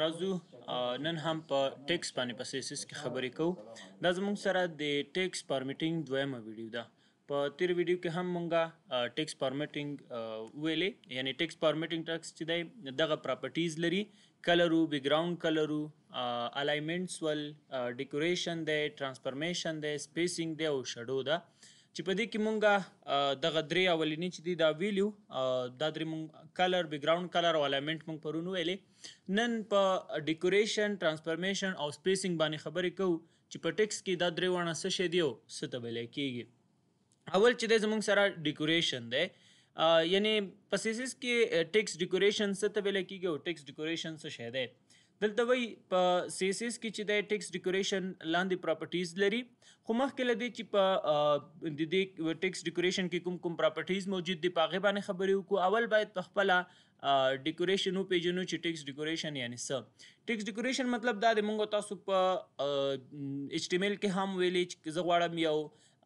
راځو نن هم په ټیکس باندې په سیسس کې خبرې کوو دا زموږ سره د ټیکس پرمیټینګ دویمه ویډیو ده په تیر ویډیو کې هم مونږه ټیکس پرمیټینګ ویلې یعنی ټیکس پرمیټینګ ټیکس چې دی دغه پراپرټیز لري کلرو بیک ګراوند کلرو الایمنټس ول ډیکوریشن دی ترانسفورمیشن دی سپیسینګ دی او شډو ده چې په دې کې مونږه دغه درې اولنی چې دی دا ویلو دا درې مونږ کلر بیک ګراوند کلر او الایمنټ مونږ پرونو ویلې نن په ډیکوریشن ترانسفورمیشن او سپیسینګ باندې خبرې کوو چې په ټیکس کې دا درې وانه څه شی دی او څه ته ویل کیږي اول چې د زمونږ سره ډیکوریشن دی یعنی پسیسس کې ټیکس ډیکوریشن څه ته ویل کیږي او ټیکس ډیکوریشن څه شی دی دلته وای په سیسیس کې چې د ټیکس ډیکوریشن لاندې پراپرټیز لري خو مخکې لدی چې په د دې ټیکس ډیکوریشن کې کوم کوم پراپرټیز موجود دي پاغه باندې خبرې وکړو اول باید په خپل ډیکوریشن او پیجنو چې ټیکس ډیکوریشن یعنی څه ټیکس ډیکوریشن مطلب دا د مونږ تاسو په ایچ ټی ایم ایل کې هم ویلې چې زه غواړم یو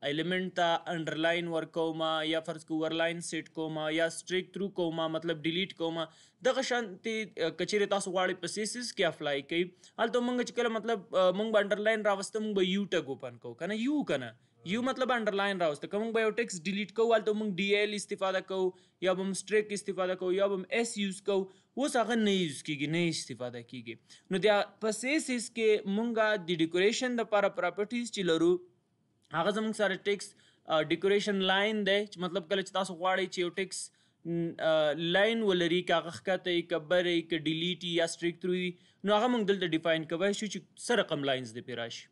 element था underline ور کوما یا فرض کو ورلاین سیټ کوما یا سټریک تھرو کوما مطلب ډیلیټ کوما دغه شانتي کچېره تاسو غواړي په سیسس کې اپلای کړئ الته مونږ چې کله مطلب مونږ انډرلاین راوسته مونږ به یو ټګ اوپن کو کنه یو کنه یو مطلب انډرلاین راوسته کوم به یو ټیکس ډیلیټ کوو ولته موږ ډی ایل استفاده کوو یا به سټریک استفاده کوو یا به اس یوز کوو اوس هغه نه یوز کیږي نه استفاده کیږي نو د پسیسس کې مونږه د ډیکوریشن د لپاره پراپرټیز چې لرو هغه زموږ سره ټیکس ډیکوریشن لاین دی چې مطلب کله چې تاسو غواړئ چې یو ټیکس لاین ولري کاغه ښکته کبره ک ډیلیټ یا سټریک تھرو نو هغه موږ دلته ډیفاین کوي شو چې سره کم لاینز د پیراش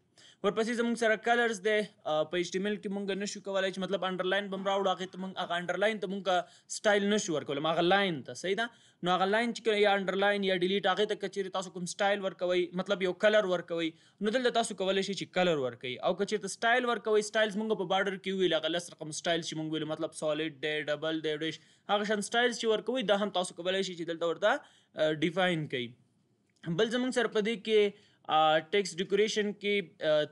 ورپسې زموږ سره کلرز دی په ایچ ټی ایم ایل کې مونږ نشو کولای چې مطلب انډرلاین بم راوړو هغه ته مونږ هغه انډرلاین ته مونږ سټایل نشو ورکول هغه لاین ته صحیح ده نو هغه لاین چې یا انډرلاین یا ډیلیټ هغه ته کچېری تاسو کوم سټایل ورکوي مطلب یو کلر ورکوي نو دلته تاسو کولای شئ چې کلر ورکوي او کچېری ته سټایل ورکوي سټایلز مونږ په بارډر کې ویل هغه لس رقم سټایل چې مونږ ویل مطلب سالید دی ډبل دی ډیش هغه شان سټایلز چې ورکوي دا هم تاسو کولای شئ چې دلته ورته ډیفاین کړئ بل زمونږ سره په دې کې ټیکس ډیکوریشن کې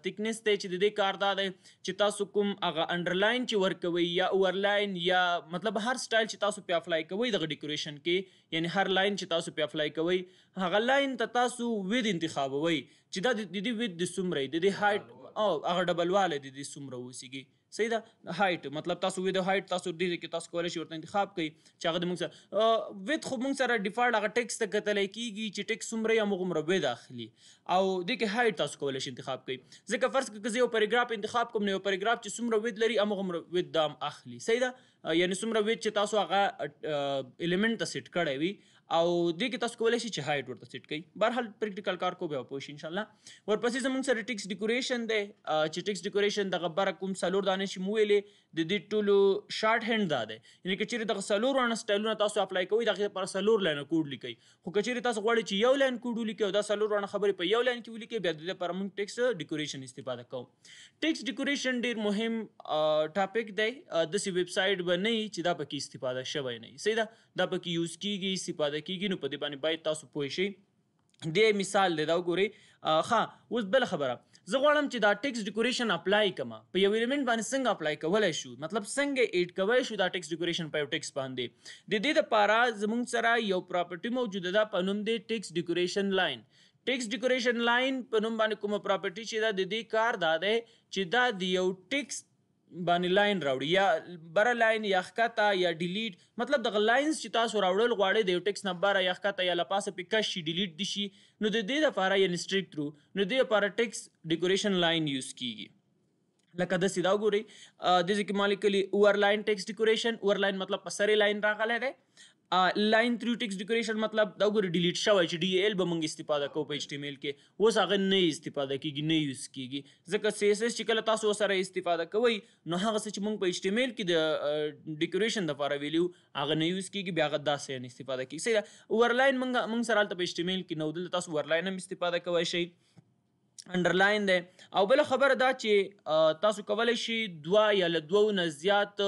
تکنیس ته چې د دې کار دا دی چې تاسو کوم هغه انډرلاین چې ورکوي یا اورلاین یا مطلب هر سټایل چې تاسو په اپلای کوي د ډیکوریشن کې یعنی هر لاین چې تاسو په اپلای کوي هغه لاین ته تاسو وید انتخابوي چې دا د دې وید د سمري د دې هایټ او هغه ډبل واله دي د سومره وسیږي صحیح ده هایټ مطلب تاسو وې د هایټ تاسو دې کې تاسو کولای شئ ورته انتخاب کړئ چې هغه د موږ سره وېد خو موږ سره ډیفالت هغه ټیکس ته کتل کیږي چې ټیکس سومره یا مغمره به داخلي او دې کې هایټ تاسو کولای شئ انتخاب کړئ ځکه فرض کړئ چې یو پیراګراف انتخاب کوم نو یو پیراګراف چې سومره وېد لري هغه مغمره وېد دام اخلي صحیح ده یعنی سومره وېد چې تاسو هغه الیمنت ته سیټ کړی وي او دې کې تاسو کولای شئ چې هایټ ورته سیټ کړئ بهرحال پریکټیکل کار کو به پوه شئ ان شاء الله ورپسې زموږ سره ټیکس ډیکوریشن دی چې ټیکس ډیکوریشن د غبر کوم سلور دانې چې مو ویلې د دې ټولو شارټ هند دا دی یعنی چې چیرې د سلور ونه سټایلونه تاسو اپلای کوئ دغه پر سلور لاین کوډ لیکئ خو کچېرې تاسو غواړئ چې یو لاین کوډ ولیکئ او دا سلور ونه خبرې په یو لاین کې ولیکئ بیا د دې پر موږ ټیکس ډیکوریشن استفاده کوو ټیکس ډیکوریشن ډیر مهم ټاپک دی د سی ویب سټ باندې چې دا پکې استفاده شوی نه صحیح ده دا پکې یوز کیږي استفاده اخیستل کیږي نو په دې باندې باید تاسو پوه شئ د مثال دی دا وګورئ ها اوس بل خبره زه غواړم چې دا ټیکس ډیکوریشن اپلای کما په یو ایلیمنٹ باندې څنګه اپلای کولای شو مطلب څنګه ایډ کولای شو دا ټیکس ډیکوریشن په یو ټیکس باندې د دې لپاره زموږ سره یو پراپرټي موجوده ده په نوم دی ټیکس ډیکوریشن لاین ټیکس ډیکوریشن لاین په نوم باندې کومه پراپرټي چې دا د دې کار دا دی چې دا د یو ټیکس باندې لاین راوړي یا بر لاین یا خکتا یا ډیلیټ مطلب د لاینز چې تاسو راوړل غواړئ د یو ټیکس نمبر یا خکتا یا لپاسه پکش شي ډیلیټ دي شي نو د دې لپاره یا سټریک تھرو نو د دې لپاره ټیکس ډیکوریشن لاین یوز کیږي لکه د سیدا وګورئ د ځکه مالکلی اور لاین ټیکس ډیکوریشن اور لاین مطلب په سری لاین راغله ده لاین تھرو ټیکس ډیکوریشن مطلب دا ګوري ډیلیټ شوی چې ډی ایل به موږ استفاده کوو په ایچ ټی ایم ایل کې اوس هغه نه استفاده کیږي نه یوز کیږي ځکه سی اس اس چې کله تاسو سره استفاده کوئ نو هغه څه چې موږ په ایچ ټی ایم ایل کې د ډیکوریشن لپاره ویلو هغه نه یوز کیږي بیا هغه داسې نه استفاده کیږي صحیح ورلاین موږ موږ سره هلته په ایچ ټی ایم ایل کې نو دلته تاسو ورلاین هم استفاده کوئ شئ انډرلاین دی او بل خبره دا چې تاسو کولای شئ دوه یا له دوو نه زیات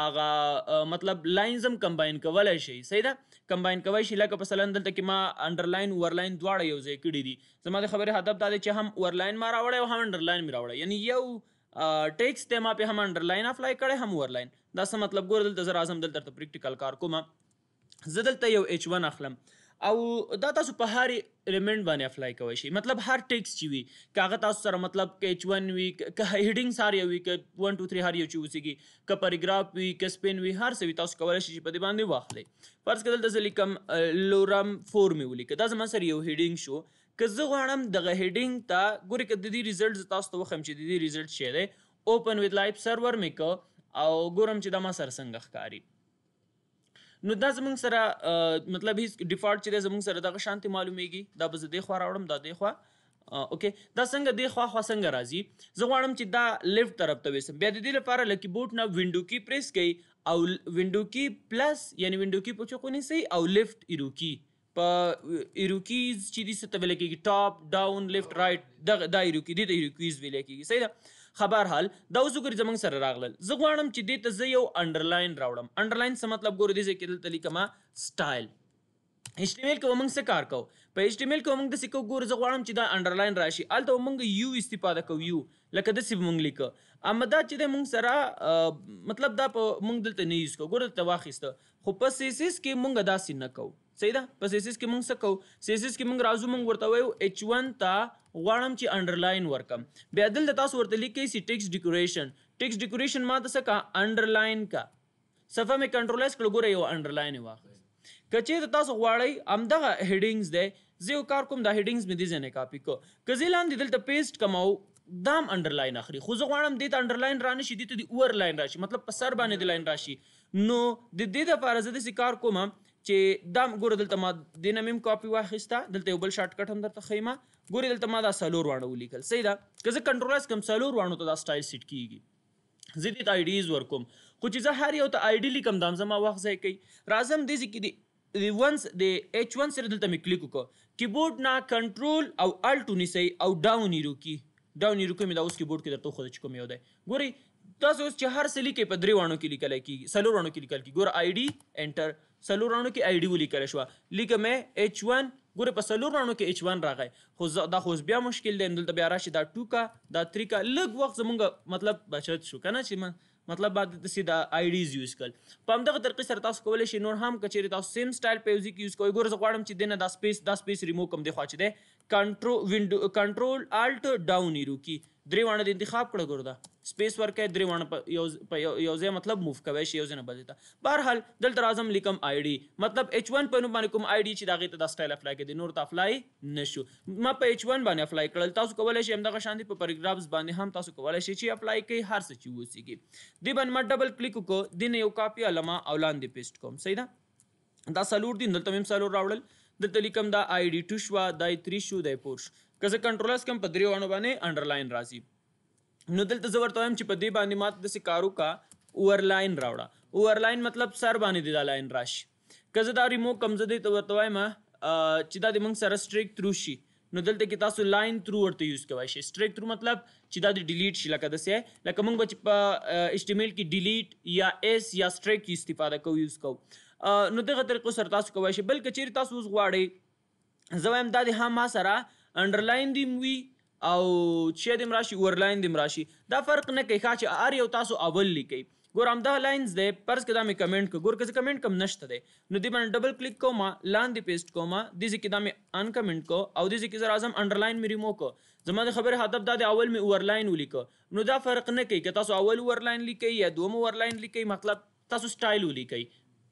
اغه مطلب لاینز هم کمباین کولای شي صحیح ده کمباین کولای شي لکه مثلا دلته کې ما انډرلاین ورلاین دواړه یو ځای کړی دي زما د خبره هدف دا دی چې هم ورلاین ما راوړی او هم انډرلاین می راوړی یعنی یو ټیکس ته ما په هم انډرلاین اپلای کړی هم ورلاین دا څه مطلب ګور دلته زر اعظم دلته پریکټیکل کار کوم زه دلته یو H1 اخلم او دا تاسو په هر ایلیمنٹ باندې اپلای کوئ شئ مطلب هر ټیکس چې وي کاغه تاسو سره مطلب ک اچ 1 وي ک هیډینګ ساری وي ک 1 2 3 هر یو چې وسیږي ک پاراګراف وي ک سپین وي هر څه وي تاسو کولای شئ په دې باندې واخلې فرض کړل د لیکم لورم فور می ولیک دا زما سره یو هیډینګ شو که زه غواړم دغه هیډینګ ته ګورې ک د دې ریزلټ تاسو ته وخم چې د دې ریزلټ شې ده اوپن وذ لایف سرور میک او ګورم چې دا ما سره څنګه ښکاری نو دا زمونږ سره مطلب هیڅ ډیفالت چې زمونږ سره دغه شانتي معلومیږي دا به زه د خو راوړم دا د خو اوکې دا څنګه دی خو خو څنګه راځي زه غواړم چې دا لیفټ طرف ته وسم بیا د دې لپاره لکی بوټ نه وینډو کی پریس کړئ او وینډو کی پلس یعنی وینډو کی پوچو کو نه سي او لیفټ ایرو کی په ایرو کیز چې دې څه ته ویل کېږي ټاپ ډاون لیفټ رائټ دا دا ایرو کی دې ایرو کیز ویل کېږي صحیح ده خبر حال دا اوس وګورئ زموږ سره راغلل زه غواړم چې دې ته زه یو انډرلاین راوړم انډرلاین څه مطلب ګورئ دې کې دلته لیکم سټایل ایچ ټی ایم ایل کې موږ څه کار کوو په ایچ ټی ایم ایل کې موږ د سکو ګور زه غواړم چې دا انډرلاین راشي الته موږ یو استفاده کوو یو لکه د سی موږ لیکو امدا چې موږ سره مطلب دا موږ دلته نه یوز کوو ګور دلته واخیسته خو په سیسیس کې موږ دا سین نه کوو صحیح ده په سیسیس کې موږ څه کوو سیسیس کې موږ راځو موږ ورته وایو اچ 1 ته غواړم چې انډرلاین ورکم بیا دلته تاسو ورته لیکئ سي ټیکس ډیکوریشن ټیکس ډیکوریشن ما ته څه کا انډرلاین کا صفه مې کنټرول اس کړو ګوره یو انډرلاین واخلم کچې تاسو غواړئ همدغه هډینګز ده زه یو کار کوم دا هډینګز مې دې ځنه کاپی کو کزې لاندې دلته پیسټ کماو دام انډرلاین اخري خو زه غواړم دې ته انډرلاین رانه شي دې ته دی اور لاین راشي مطلب په سر باندې دی لاین راشي نو د دې لپاره زه د کار کوم چې دا ګوره دلته ما دینه مم کاپی واخیسته دلته یو بل شارټ کټ هم درته خیمه ګوره دلته ما دا سلور وانه ولیکل صحیح ده که زه کنټرول اس کوم سلور وانه ته دا سټایل سیټ کیږي زه دې ته آیډیز ورکوم خو چې زه هر یو ته آیډی لیکم دا زما وخت ځای کوي راځم دې کې دی ونس د اچ 1 سره دلته مې کلیک وکړ کیبورډ نه کنټرول او الټ ونیسئ او ډاون ایرو کی ډاون ایرو کې مې دا اوس کیبورډ کې درته خو چې کوم یو دی ګوري تاسو اوس چې هر څه لیکئ په درې وانو کې لیکل کیږي څلور وانو کې لیکل کیږي ګور آیډی انټر سلور رانو کې ایډي ولیکل شو لیکه مې ایچ 1 ګوره په سلور رانو کې ایچ 1 راغی خو دا خو بیا مشکل دی دلته بیا راشي دا 2 کا دا 3 کا لږ وخت زمونږ مطلب بچت شو کنه چې من مطلب بعد د سیدا آی ډیز یوز کړ په همدغه طریقې سره تاسو کولای شئ نور هم کچېری تاسو سیم سټایل پیوزي کې یوز کوئ ګور زه غواړم چې دنه دا سپیس دا سپیس ریمو کم دی خو چې دی کنټرول وینډو کنټرول الټ ډاون ایرو کی درې وانه د انتخاب کړه ګوردا سپیس ورکه درې وانه په یو ځای مطلب موو کوي شی یو ځای نه بدلتا بهرحال دلته راځم لیکم آی ډی مطلب اچ 1 په نوم باندې کوم آی ډی چې داغه ته د سټایل اپلای کې دي نور ته اپلای نشو ما په اچ 1 باندې اپلای کړل تاسو کولای شئ همدغه شان دي په پیراګرافز باندې هم تاسو کولای شئ چې اپلای کوي هر څه چې وسیږي دی باندې ما ډبل کلیک وکړ دین یو کاپی علما اولان دی پیسټ کوم صحیح ده دا سلور دین دلته هم سلور راوړل دلته لیکم دا آی ډی 2 شو دا 3 شو دا 4 شو که زه کنټرول اس کوم په دریو غاڼو باندې انډرلاین راځي نو دلته زه ورته وایم چې په دې باندې ماته داسې کارو کا اورلاین راوړه اورلاین مطلب سر باندې دی دا لاین راشي که زه دا ریمو کوم زه دې ته ورته وایم چې دا د موږ سره سټریک تھرو شي نو دلته کې تاسو لاین تھرو ورته یوز کوئ شي سټریک تھرو مطلب چې دا د ډیلیټ شي لکه دسه لکه موږ په اچ ټی ام ال کې ډیلیټ یا اس یا سټریک استفاده کوو یوز کوو نو دغه طریقو سره تاسو کوی شئ بلکې چیرې تاسو اوس غواړئ زه وایم دا د هم ما سره انډرلاین دیم وي او چې دیم راشي اورلاین دیم راشي دا فرق نه کوي ښه چې هر یو تاسو اول لیکئ ګور هم دا لاینز دی پرس کې دا مې کمنټ کو ګور کزه کمنټ کم نشته دی نو دې باندې ډبل کلک کوم لاندې پیسټ کوم دې ځکه دا مې ان کمنټ کو او دې ځکه زر اعظم انډرلاین مې ریمو کو زما د خبره هدف دا دی اول مې اورلاین ولیکو نو دا فرق نه کوي که تاسو اول اورلاین لیکئ یا دوم اورلاین لیکئ مطلب تاسو سټایل ولیکئ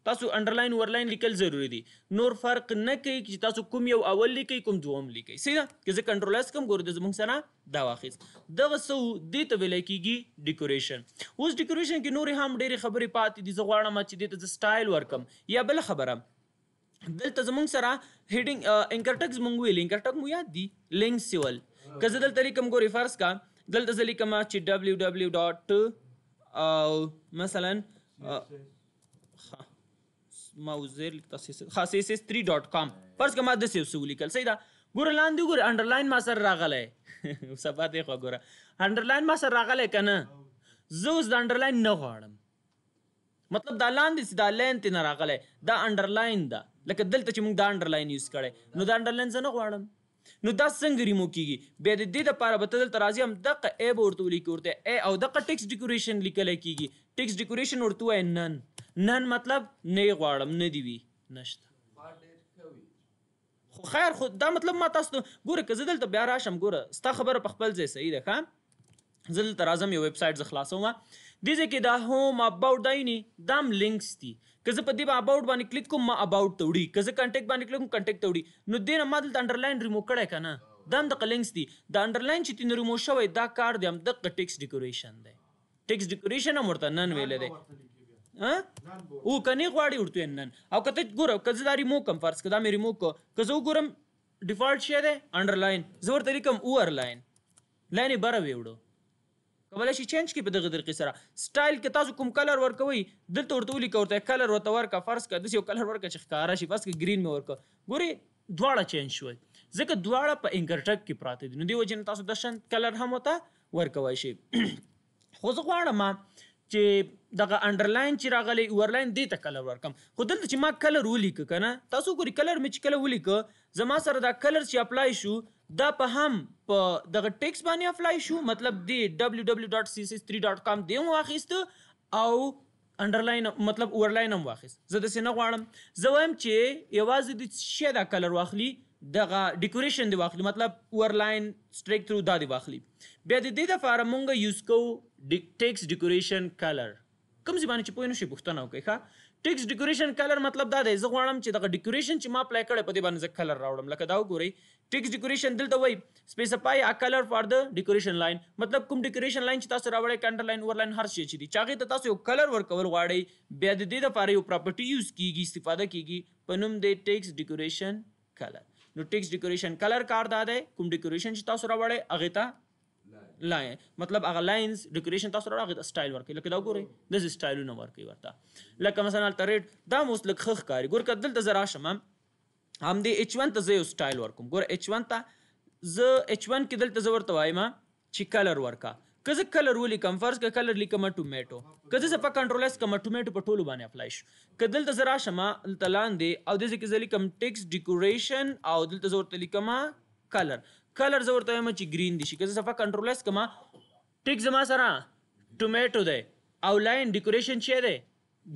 تاسو انډرلاین ورلاین لیکل ضروری دي نور فرق نه کوي چې تاسو کوم یو اول لیکي کوم دوم لیکي صحیح ده که زه کنټرول اس کوم ګورئ زموږ سره دا واخیس دغه سو دې ته ویل کیږي ډیکوریشن اوس ډیکوریشن کې نور هم ډېری خبرې پاتې دي زه غواړم چې دې ته سټایل ورکم یا بل خبره دلته زموږ سره هډینګ انکر ټکس مونږ ویل انکر ټک مو یاد دي لینک سیول که زه دلته لیکم ګورئ فرض کا دلته زه لیکم چې www. مثلا ماوزر خاصیسس 3.com پرس کما د سیو سو لیکل صحیح دا ګور لاندې ګور انډرلاین ما سره راغلی سبا دې خو ګوره انډرلاین ما سره راغلی کنه زه اوس د انډرلاین نه غواړم مطلب دا لاندې دا لاین تی نه راغلی دا انډرلاین ده لکه دلته چې موږ دا انډرلاین یوز کړی نو دا انډرلاین زه نه غواړم نو دا څنګه ریمو کیږي بیا د دې لپاره به ته دلته راځي هم دغه ای به ورته ولیکي ورته ای او دغه ټیکس ډیکوریشن لیکلی کیږي ټیکس ډیکوریشن ورته وایي نن نن مطلب نه یې غواړم نه دي وي نشته خو خیر خو دا مطلب ما تاسو ګوره که زه دلته بیا راشم ګوره ستا خبره په خپل ځای صحیح ده ښه زه دلته راځم یو ویبسایټ زه خلاصوم دې ځای کې دا هوم اباوټ دای نه دام لینکس دي که زه په دې اباوټ باندې کلیک کوم ما اباوټ ته وړي که زه کنټیکټ باندې کلیک کوم کنټیکټ ته وړي نو دې نه ما دلته انډرلاین ریموو کړی که نه دا همدغه لینکس دي دا انډرلاین چې تین ریموو شوی دا کار دی همدغه ټیکس ډیکوریشن دی ټیکس ډیکوریشن هم ورته نن ویلی دی او کني غواړي ورته نن او کته ګورم کزه دا ریمو کم فرض کدا مې ریمو کو کزه ګورم ډیفالت شی دی انډرلاین زور طریقم اوورلاین لاینې بره ویوړو کولای شي چینج کی په دغه طریقې سره سټایل کې تاسو کوم کلر ورکوي دلته ورته ولیکو ورته کلر ورته ورکا فرض کړه دسی یو کلر ورکا چې ښکارا شي بس کې گرین مې ورکا ګوري دواړه چینج شوي ځکه دواړه په انکر ټک کې پراته دي نو دی وجه تاسو د شن کلر هم وته ورکوي شي خو زه غواړم چې دغه انډرلاین چې راغلی اورلاین دې ته کلر ورکم خو دلته چې ما کلر ولیک کنه تاسو ګوري کلر مې چې کله ولیک زما سره دا کلر چې اپلای شو دا په هم په دغه ټیکس باندې اپلای شو مطلب دی www.cc3.com دی مو اخیست او انډرلاین مطلب اورلاین هم واخیست زه د سینه غواړم زه وایم چې یوازې د شی دا کلر واخلي دغه ډیکوریشن دی واخلي مطلب اورلاین سټریک تھرو دا دی واخلي بیا د دې لپاره مونږ یوز کوو ټیکس ډیکوریشن کلر کوم ځای باندې چې پوه نشي پوښتنه وکړي ښا ټیکس ډیکوریشن کلر مطلب دا دی زه غواړم چې دغه ډیکوریشن چې ما اپلای کړی په دې باندې زه کلر راوړم لکه دا وګورئ ټیکس ډیکوریشن دلته وای سپیسیفای ا کلر فار د ډیکوریشن لاین مطلب کوم ډیکوریشن لاین چې تاسو راوړی کانټر لاین ور لاین هر شی چې دی چاغه ته تاسو یو کلر ورکول غواړئ بیا د دې لپاره یو پراپرټي یوز کیږي استفاده کیږي په نوم د ټیکس ډیکوریشن کلر نو ټیکس ډیکوریشن کلر کار دا دی کوم ډیکوریشن چې تاسو راوړی هغه ته لاین مطلب هغه لاینز ډیکوریشن تاسو راغی د سټایل ورکې لکه دا ګوري د سټایلونو ورکې ورته لکه مثلا الټریټ دا موس لک خخ کاری ګور کدل د زرا شم هم دی اچ 1 ته زه یو سټایل ورکوم ګور اچ 1 ته ز اچ 1 کې دلته زه ورته وایم چې کلر ورکا کزه کلر ولي کم فرض ک کلر لیکم ټومېټو کزه په کنټرول اس کم ټومېټو په ټولو باندې اپلای شو کدل ته زرا شمه تلان دی او د دې کې زلي کم ټیکس ډیکوریشن او دلته زور تلیکما کلر کلر زه ورته وایم چې ګرین دي شي که زه صفحه کنټرول اس کما ټیک زما سره ټومیټو دی او لاین ډیکوریشن چی دی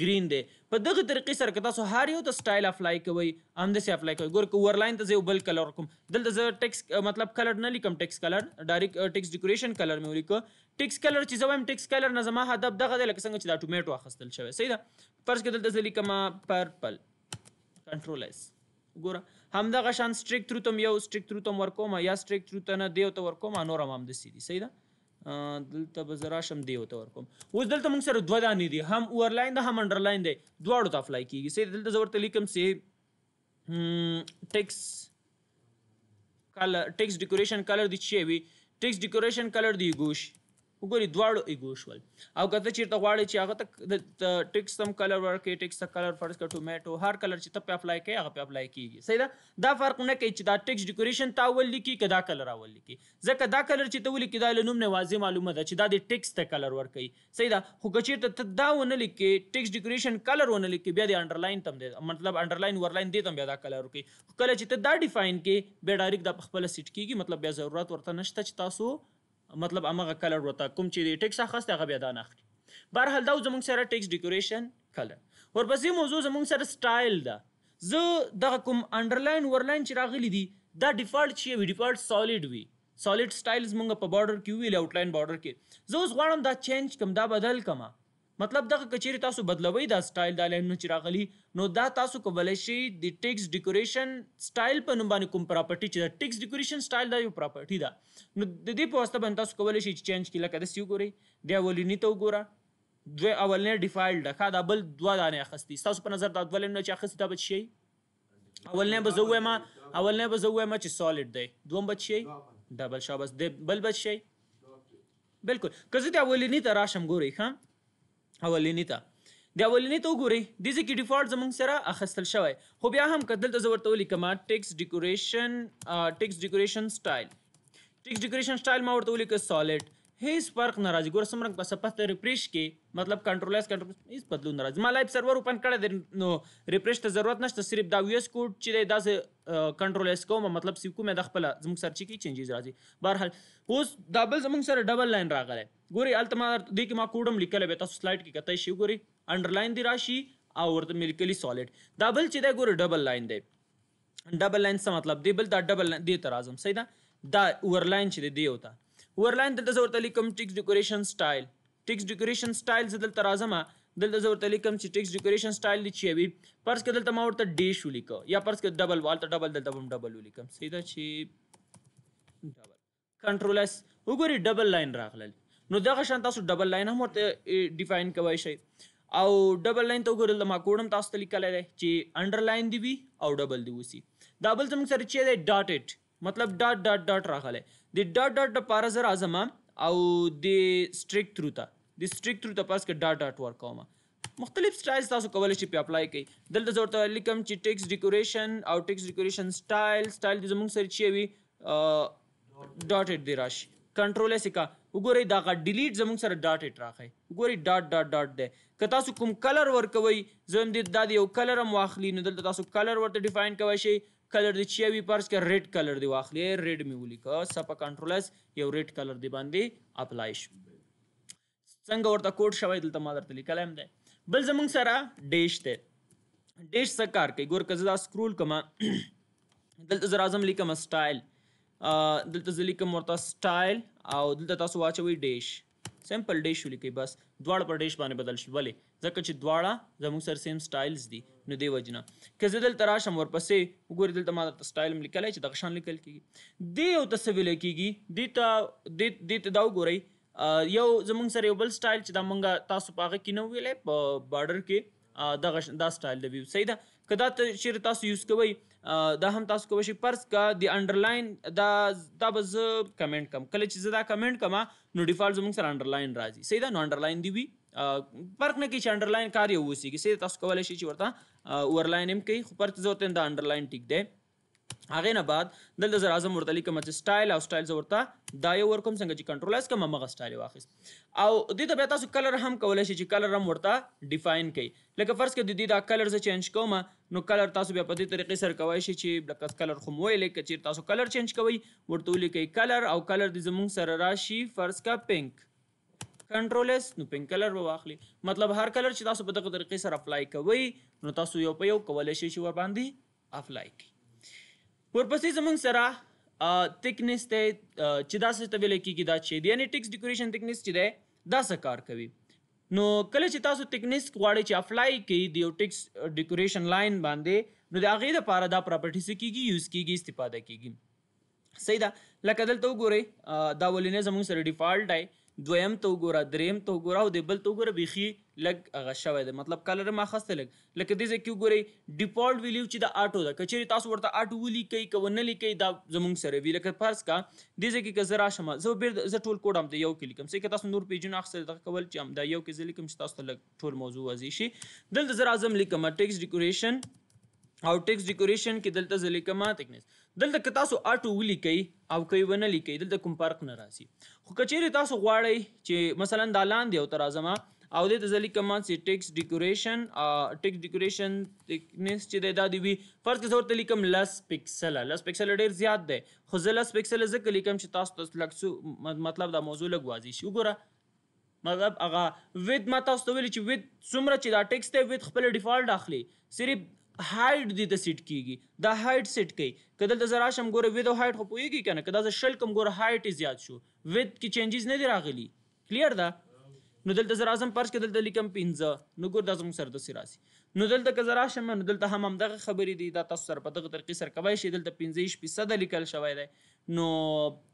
ګرین دی په دغه طریقې سره که تاسو هر یو ته سټایل اپلای کوئ همداسې اپلای کوئ ګور که ور لاین ته زه یو بل کلر کوم دلته زه ټیکس مطلب کلر نه لیکم ټیکس کلر ډایرکټ ټیکس ډیکوریشن کلر مې ولیکو ټیکس کلر چې زه وایم ټیکس کلر نه زما هدف دغه دی لکه څنګه چې دا ټومیټو اخیستل شوی صحیح ده فرض کړه دلته زه لیکم پرپل کنټرول اس ګوره همدغه شان سټریک تھرو تم یو سټریک تھرو تم ورکوم یا سټریک تھرو ته نه دیو ته ورکوم نور هم د سیدی صحیح ده دلته بزرا شم دیو ته ورکوم اوس دلته موږ سره دوه دانی دي هم اورلاین ده هم انډرلاین ده دواړو ته اپلای کیږي صحیح دلته زور ته لیکم سی ټیکس کلر ټیکس ډیکوریشن کلر دی چی وی ټیکس ډیکوریشن کلر دی ګوش وګوري دواړو ایګو شول او کته چیرته غواړي چې هغه ته ټیکس سم کلر ورکې ټیکس کلر فرض کړه ټومېټو هر کلر چې ته په اپلای کوي هغه په اپلای کیږي صحیح ده دا فرق نه کوي چې دا ټیکس ډیکوریشن تا ول لیکي کدا کلر اول لیکي ځکه دا کلر چې ته ولیکي دا لنوم نه واضح معلومه ده چې دا د ټیکس ته کلر ورکې صحیح ده خو کچیرته ته دا ونه لیکي ټیکس ډیکوریشن کلر ونه لیکي بیا د انډرلاین تم دی مطلب انډرلاین ورلاین دی تم بیا دا کلر ورکې کله چې ته دا ډیفاین کې بیا ډایرک دا خپل سیټ کیږي مطلب بیا ضرورت ورته نشته چې تاسو مطلب امغه کلر وته کوم چې ټیکس اخست هغه بیا دا نه اخلي بهرحال دا زمونږ سره ټیکس ډیکوریشن کلر ورپسې موضوع زمونږ سره سټایل ده زه دغه کوم انډرلاین ورلاین چې راغلي دي دا ډیفالت چې وي ډیفالت سالید وي سالید سټایلز مونږ په بارډر کې ویل اوټلاین بارډر کې زه اوس غواړم دا چینج کم دا بدل کما مطلب دغه کچېری تاسو بدلوي دا سټایل د لاین نه چراغلی نو دا تاسو کولای شي د ټیکس ډیکوریشن سټایل په نوم باندې کوم پراپرټي چې د ټیکس ډیکوریشن سټایل دا یو پراپرټي ده نو د دې په واسطه باندې تاسو کولای شي چینج کله کده سیو ګوري د اولینی ته وګوره دوی اولنی ډیفالت ده دا بل دوه دانه اخستی تاسو په نظر دا دوه لنه چې اخستی دا به شي اولنی به زوې ما اولنی به زوې ما چې سالډ دی دوم به شي ډبل شابس دی بل به شي بالکل کزه د اولینی ته راشم ګوري خام اولینی ته د اولینی ته وګورئ دې ځای کې ډیفالټ زمونږ سره اخیستل شوی خو بیا هم که دلته زه ورته ولیکم ټیکس ډیکوریشن ټیکس ډیکوریشن سټایل ټیکس ډیکوریشن سټایل ما ورته ولیکه سالډ هیڅ فرق نه راځي ګوره څومره په سپته ریفریش کې مطلب کنټرول اس کنټرول هیڅ بدلون نه راځي ما لایف سرور اوپن کړی دی نو ریفریش ته ضرورت نشته صرف دا ویس کوډ چې دی داسې کنټرول اس کوم مطلب سی کومه د خپل زموږ سر چې کې چینجز راځي بهرحال اوس دا بل زموږ سره ډبل لاین راغلی ګوري التما دې کې ما کوډم لیکل به تاسو سلایډ کې کته شي ګوري انډرلاین دی راشي او ورته ملکلی سالډ دا بل چې دی ګوري ډبل لاین دی ډبل لاین څه مطلب دی بل دا ډبل لاین دی تر اعظم صحیح ده دا ورلاین چې دی دی وته ورلاین دلته زور تلیکم ټیکس ډیکوریشن سټایل ټیکس ډیکوریشن سټایل زدل ترازمه دلته زور تلیکم چې ټیکس ډیکوریشن سټایل دي چی وي پرس کې دلته ما ورته ډی شو لیکو یا پرس کې ډبل والته ډبل دلته هم ډبل لیکم سیدا چې ډبل کنټرول اس وګوري ډبل لاین راغلل نو دغه شان تاسو ډبل لاین هم ورته ډیفاین کوی شئ او ډبل لاین ته وګورئ ما کوډم تاسو ته لیکلی دی چې انډرلاین دی وي او ډبل دی وسی دا بل زموږ سره چې دی ډاټ اټ مطلب ډاټ ډاټ ډاټ راغلی د ډاټ ډاټ لپاره زه راځم او د سټریک تھرو ته د سټریک تھرو ته پاس کې ډاټ ډاټ ورکوم مختلف سټایل تاسو کولای شئ په اپلای کړئ دلته زه ورته لیکم چې ټیکس ډیکوریشن او ټیکس ډیکوریشن سټایل سټایل د زمونږ سره چی وي ډاټ اټ دی راشي کنټرول اس کا وګورئ دا غا ډیلیټ زمونږ سره ډاټ اټ راخی وګورئ ډاټ ډاټ ډاټ دی که تاسو کوم کلر ورکوي زم دې دا یو کلر هم واخلي نو دلته تاسو کلر ورته ډیفاین کوئ شئ کلر دی چې وی پرس کې ریډ کلر دی واخلې ریډ می ولیکه سپا کنټرول اس یو ریډ کلر دی باندې اپلای شو څنګه ورته کوډ شوی دلته ما درته لیکل هم دی بل زمونږ سره ډیش دی ډیش څه کار کوي ګور کزدا سکرول کما دلته زر اعظم لیکم سټایل دلته زه لیکم ورته سټایل او دلته تاسو واچوي ډیش سمپل ډیش ولیکي بس دواړه پر ډیش باندې بدل شي ولې ځکه چې دواړه زموږ سره سیم سټایلز دي نو دی وجنه که زه دلته راشم ورپسې وګورې دلته ما درته سټایل هم لیکلی چې دغه شان لیکل کېږي دې یو ته څه ویلی کېږي دې ته دې ته دا وګورئ یو زموږ سره یو بل سټایل چې دا مونږ تاسو په هغه کې نه ویلی په بارډر کې دغه دا سټایل دی صحیح ده که دا چیرې تاسو یوز کوئ دا هم تاسو کولی شئ پرس کا دی انډرلاین دا دا به زه کمنټ کم کله چې زه دا کمنټ کما نو ډیفالټ زموږ سره انډرلاین راځي صحیح ده نو انډرلاین دی وي فرق نه کوي چې انډرلاین کار یو وسی کې تاسو کولای شئ چې ورته اورلاین هم کوي خو پرته ضرورت نه د انډرلاین ټیک دی هغه نه بعد دلته زر اعظم ورته لیکم چې سټایل او سټایل ورته دا یو ورکم څنګه چې کنټرول اس کوم مغه سټایل واخیس او دې ته بیا تاسو کلر هم کولای شئ چې کلر هم ورته ډیفاین کړئ لکه فرض کې د دې دا کلر زه چینج کوم نو کلر تاسو بیا په دې طریقې سره کوای شئ چې بلک کلر خو مو لیکه چې تاسو کلر چینج کوئ ورته لیکئ کلر او کلر د زمونږ سره راشي فرض کا پینک کنټرول اس نو پین کلر به واخلي مطلب هر کلر چې تاسو په دغه طریقې سره اپلای کوئ نو تاسو یو په یو کولای شئ چې ور باندې اپلای کړئ ورپسې زمونږ سره تکنس ته چې دا څه ته ویل کېږي دا چې یعنی ټیکس ډیکوریشن تکنس چې دی دا څه کار کوي نو کله چې تاسو ټیکنیس غواړئ چې اپلای کړئ د یو ټیکس ډیکوریشن لاین باندې نو د هغې لپاره دا پراپرټي څه کیږي یوز کیږي استفاده کیږي صحیح ده لکه دلته وګورئ دا ولینه زموږ سره ډیفالټ دی دویم ته وګوره دریم ته وګوره او د بل ته وګوره بیخي لګ هغه شوی دی مطلب کالر ما خسته لګ لکه دې ځکه وګورئ ډیفالت ویلیو چې د آټو ده کچېری تاسو ورته آټو ولي کوي کو نه لیکي دا زمونږ سره وی لکه فرض کا دې ځکه کې زرا شمه زه بیر زه ټول کوډ هم د یو کې لیکم سې که تاسو نور پیجونه اخسر دغه کول چې هم دا یو کې زه لیکم چې تاسو لګ ټول موضوع وځي شي دلته زرا اعظم لیکم ټیکس ډیکوریشن او ټیکس ډیکوریشن کې دلته زه لیکم ټیکنیس دلته که تاسو اټو ولیکئ او کوي ونه لیکئ دلته کوم فرق نه راځي خو کچېرې تاسو غواړئ چې مثلا دا لاندې او تر ازما او د دې ځلې کما چې ټیکس ډیکوریشن ټیکس ډیکوریشن ټیکنیس چې دا دی وی فرض کې ضرورت لیکم لس پکسل لس پکسل ډیر زیات دی خو زه لس پکسل زکه لیکم چې تاسو تاسو لکسو مطلب دا موضوع لګ واضح شي وګوره مطلب هغه ود ما تاسو ته ویل چې ود څومره چې دا ټیکس ته ود خپل ډیفالت اخلي صرف هایټ دې ته سیټ کیږي دا هایټ سیټ کوي کدل ته زرا شم ګوره ویدو هایټ خو پويږي کنه کدا ز شل کم ګوره هایټ زیات شو وید کې چینجز نه دی راغلي کلیر ده نو دلته زرا اعظم پرش کدل دلته لیکم 15 نو ګور د اعظم سر د سراسي نو دلته که زرا شم نو دلته هم همدغه خبرې دي دا تاسو سره په دغه طریقې سره کوي شي دلته 15 فیصد لیکل شوی دی نو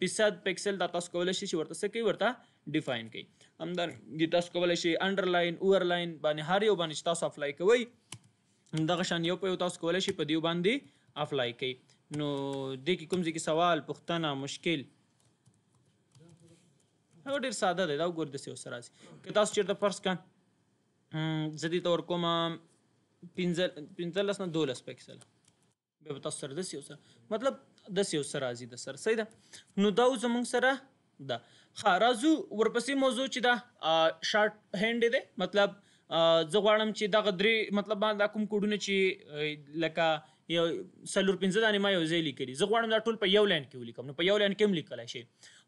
فیصد پکسل دا تاسو کولای شي چې ورته څه کوي ورته ډیفاین کوي همدار تاسو کولای شي انډرلاین اورلاین باندې هر یو باندې تاسو اپلای کوئ دغه شان یو په یو تاسو کولای شئ په دیو باندې اپلای کړئ نو دې کې کوم ځای کې سوال پوښتنه مشکل هغه ډیر ساده دی دا وګور د سیو سره سي که تاسو چیرته پرس کان زدي تور کوم پنځل پنځلس نه دولس پکسل به په تاسو سره د سیو سره مطلب د سیو سره راځي د سر صحیح ده نو دا زموږ سره ده خا راځو ورپسې موضوع چې دا شارټ هینډ دی مطلب زه غواړم چې دغه درې مطلب ما دا کوم کوډونه چې لکه یو سلور پنځه دانې ما یو ځای لیکلي زه غواړم دا ټول په یو لاین کې ولیکم نو په یو لاین کې هم لیکلی شي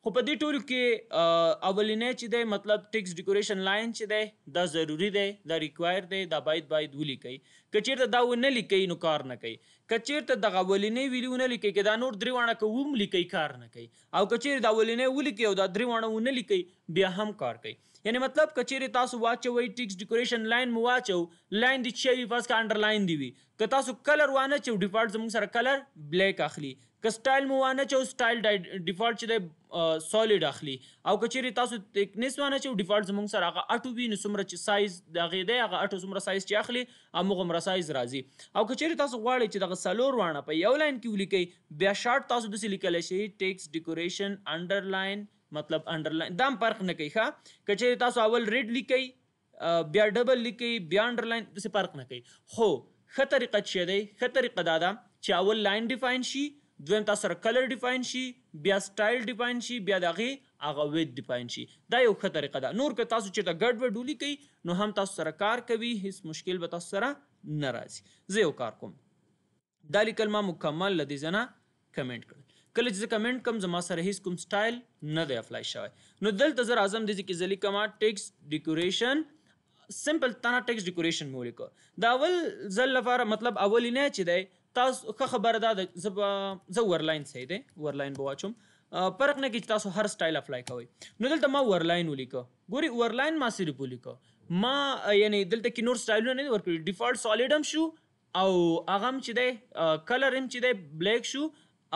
خو په دې ټولو کې اولنې چې دی مطلب ټیکس ډیکوریشن لاین چې دی دا ضروری دی دا ریکوایر دی دا باید باید ولیکئ که چیرته دا ونه لیکئ نو کار نه کوي که چیرته دغه ولینې ویلونه لیکي کې دا نور درې وانه کوم لیکي کار نه کوي او که چیرته دا ولینې ولیکي او دا درې وانه ونه لیکي بیا هم کار کوي یعنی مطلب که چیرته تاسو واچوي ټیکس ډیکوریشن لاین مو واچو لاین د چي وی پاس کا انډرلاین دی وی که تاسو کلر وانه چې ډیفالت زموږ سره کلر بلیک اخلي که سټایل مو وانه چې سټایل ډیفالت چې سولیډ اخلي او که چیرې تاسو تکنیس وانه چې ډیفالت زمونږ سره هغه اټو وي نو څومره چې سایز د غې دی هغه اټو څومره سایز چې اخلي هغه مره سایز راځي او که چیرې تاسو غواړئ چې دغه سلور وانه په یو لاین کې ولیکئ بیا شارټ تاسو دسي لیکلی شئ ټیکس ډیکوریشن انډرلاین مطلب انډرلاین دام فرق نه کوي ښه که چیرې تاسو اول ریډ لیکئ بیا ډبل لیکئ بیا انډرلاین دسې فرق نه کوي خو ښه طریقه څه دی ښه طریقه دا ده چې اول لاین ډیفاین شي دویم تاسو سره کلر ډیفاین شي بیا سټایل ډیفاین شي بیا د هغې هغه ویت ډیفاین شي دا یو ښه طریقه ده نور که تاسو چېرته ګډ وډولي کوي نو هم تاسو سره کار کوي هیڅ مشکل به تاسو سره نه راځي زه یو کار کوم دا لیکل ما مکمل له دې ځنه کمنټ کړل کله چې کمنټ کوم زما سره هیڅ کوم سټایل نه دی اپلای شوی نو دلته زه راځم د دې کې زه لیکم ټیکس ډیکوریشن سمپل تنه ټیکس ډیکوریشن مې ولیکه دا اول ځل لپاره مطلب اولنی چې دی تاسو ښه خبره دا ده زه به زه ورلاین صحیح دی ورلاین به واچوم فرق نه کوي چې تاسو هر سټایل اپلای کوئ نو دلته ما ورلاین ولیکه ګوري ورلاین ما صرف ولیکه ما یعنی دلته کې نور سټایلونه نه ورکړي ډیفالت سالډ هم شو او هغه هم چې دی کلر هم چې دی بلیک شو